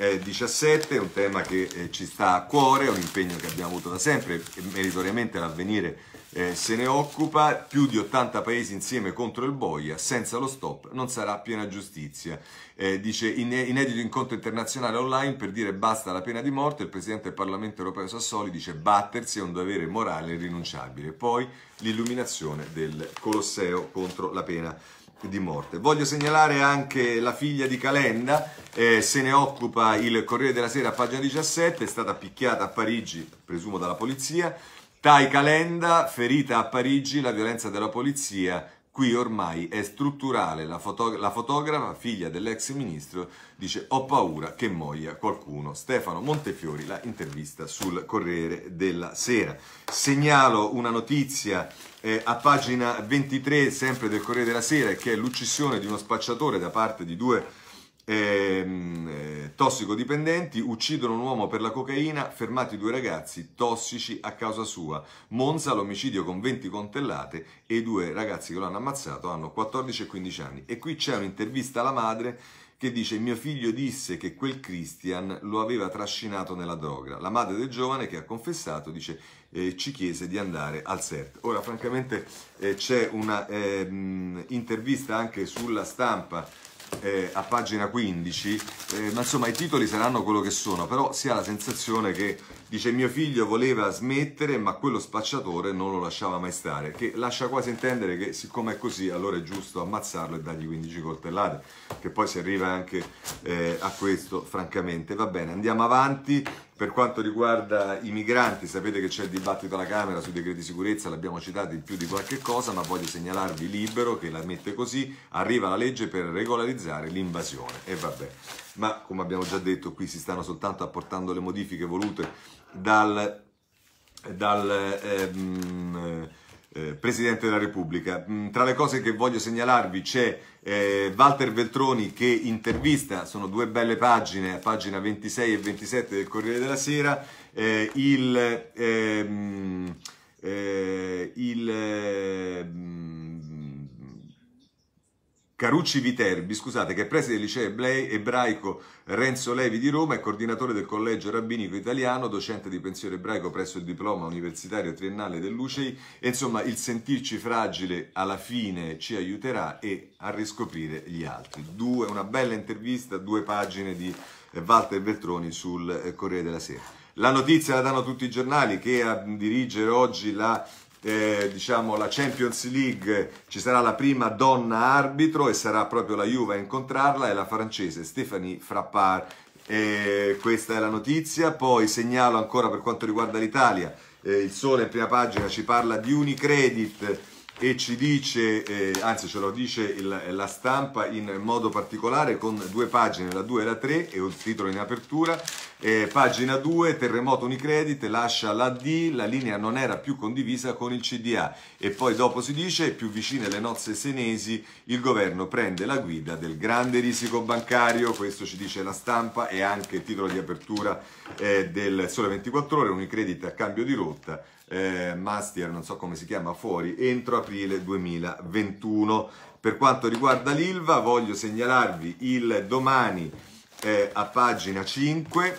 17, eh, un tema che eh, ci sta a cuore, un impegno che abbiamo avuto da sempre, meritoriamente l'avvenire eh, se ne occupa, più di 80 paesi insieme contro il boia, senza lo stop non sarà piena giustizia. Eh, dice in, inedito incontro internazionale online per dire basta alla pena di morte, il Presidente del Parlamento europeo Sassoli dice battersi è un dovere morale irrinunciabile. Poi l'illuminazione del Colosseo contro la pena di morte. Voglio segnalare anche la figlia di Calenda, eh, se ne occupa il Corriere della Sera, pagina 17, è stata picchiata a Parigi, presumo dalla polizia, Tai Calenda, ferita a Parigi, la violenza della polizia, qui ormai è strutturale. La, foto- la fotografa, figlia dell'ex ministro, dice ho paura che muoia qualcuno. Stefano Montefiori, la intervista sul Corriere della Sera. Segnalo una notizia eh, a pagina 23, sempre del Corriere della Sera, che è l'uccisione di uno spacciatore da parte di due Ehm, eh, tossicodipendenti uccidono un uomo per la cocaina, fermati due ragazzi tossici a causa sua. Monza l'omicidio con 20 contellate e i due ragazzi che lo hanno ammazzato hanno 14 e 15 anni. E qui c'è un'intervista alla madre che dice mio figlio disse che quel Christian lo aveva trascinato nella droga. La madre del giovane che ha confessato dice eh, ci chiese di andare al CERT. Ora francamente eh, c'è una ehm, intervista anche sulla stampa eh, a pagina 15, eh, ma insomma i titoli saranno quello che sono, però si ha la sensazione che Dice mio figlio voleva smettere ma quello spacciatore non lo lasciava mai stare, che lascia quasi intendere che siccome è così allora è giusto ammazzarlo e dargli 15 coltellate, che poi si arriva anche eh, a questo francamente. Va bene, andiamo avanti. Per quanto riguarda i migranti, sapete che c'è il dibattito alla Camera sui decreti di sicurezza, l'abbiamo citato in più di qualche cosa, ma voglio segnalarvi libero che la mette così, arriva la legge per regolarizzare l'invasione. E vabbè, ma come abbiamo già detto qui si stanno soltanto apportando le modifiche volute dal, dal ehm, eh, Presidente della Repubblica. Mm, tra le cose che voglio segnalarvi c'è eh, Walter Veltroni che intervista, sono due belle pagine, pagina 26 e 27 del Corriere della Sera, eh, il, ehm, eh, il ehm, Carucci Viterbi, scusate, che è preside del liceo ebraico Renzo Levi di Roma è coordinatore del collegio rabbinico italiano, docente di pensiero ebraico presso il diploma universitario triennale dell'UCEI. E insomma, il sentirci fragile alla fine ci aiuterà e a riscoprire gli altri. Due, una bella intervista, due pagine di Walter Beltroni sul eh, Corriere della Sera. La notizia la danno tutti i giornali che a eh, dirigere oggi la eh, diciamo, la Champions League ci sarà la prima donna arbitro e sarà proprio la Juve a incontrarla, e la francese Stephanie Frappard. Eh, questa è la notizia, poi segnalo ancora per quanto riguarda l'Italia, eh, il Sole in prima pagina ci parla di Unicredit e ci dice, eh, anzi ce lo dice il, la stampa in modo particolare con due pagine, la 2 e la 3 e un titolo in apertura, eh, pagina 2 terremoto Unicredit lascia l'AD, la linea non era più condivisa con il CDA e poi dopo si dice più vicine le nozze senesi il governo prende la guida del grande risico bancario, questo ci dice la stampa e anche il titolo di apertura eh, del Sole 24 ore, Unicredit a cambio di rotta eh, Mastier, non so come si chiama fuori, entro aprile 2021. Per quanto riguarda l'ILVA, voglio segnalarvi il domani eh, a pagina 5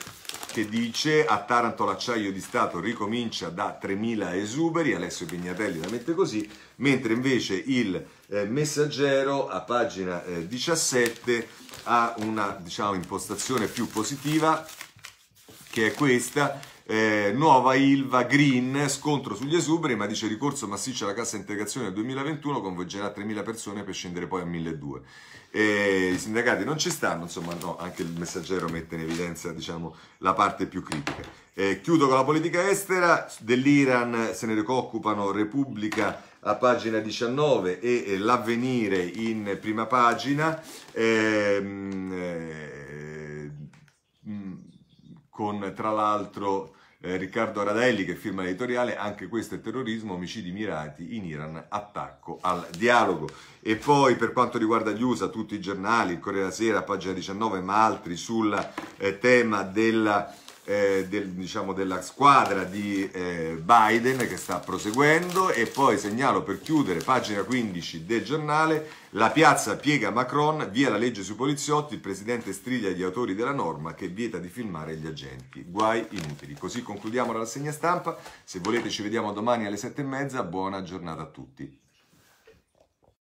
che dice a Taranto l'acciaio di Stato ricomincia da 3.000 esuberi, Alessio Pignatelli la mette così, mentre invece il eh, messaggero a pagina eh, 17 ha una diciamo, impostazione più positiva che è questa eh, nuova Ilva Green, scontro sugli esuberi, ma dice ricorso massiccio alla cassa integrazione nel 2021 coinvolgerà 3.000 persone per scendere poi a 1.200. Eh, I sindacati non ci stanno, insomma no, anche il messaggero mette in evidenza diciamo, la parte più critica. Eh, chiudo con la politica estera, dell'Iran se ne occupano Repubblica a pagina 19 e, e eh, l'avvenire in prima pagina. Ehm, mh, eh, con tra l'altro eh, Riccardo Radelli che firma l'editoriale, anche questo è terrorismo, omicidi mirati in Iran, attacco al dialogo. E poi per quanto riguarda gli USA, tutti i giornali, il Corriere della Sera, pagina 19, ma altri sul eh, tema della eh, del, diciamo, della squadra di eh, Biden che sta proseguendo e poi segnalo per chiudere pagina 15 del giornale la piazza piega Macron, via la legge sui poliziotti, il presidente striglia gli autori della norma che vieta di filmare gli agenti, guai inutili. Così concludiamo la rassegna stampa, se volete ci vediamo domani alle e mezza buona giornata a tutti.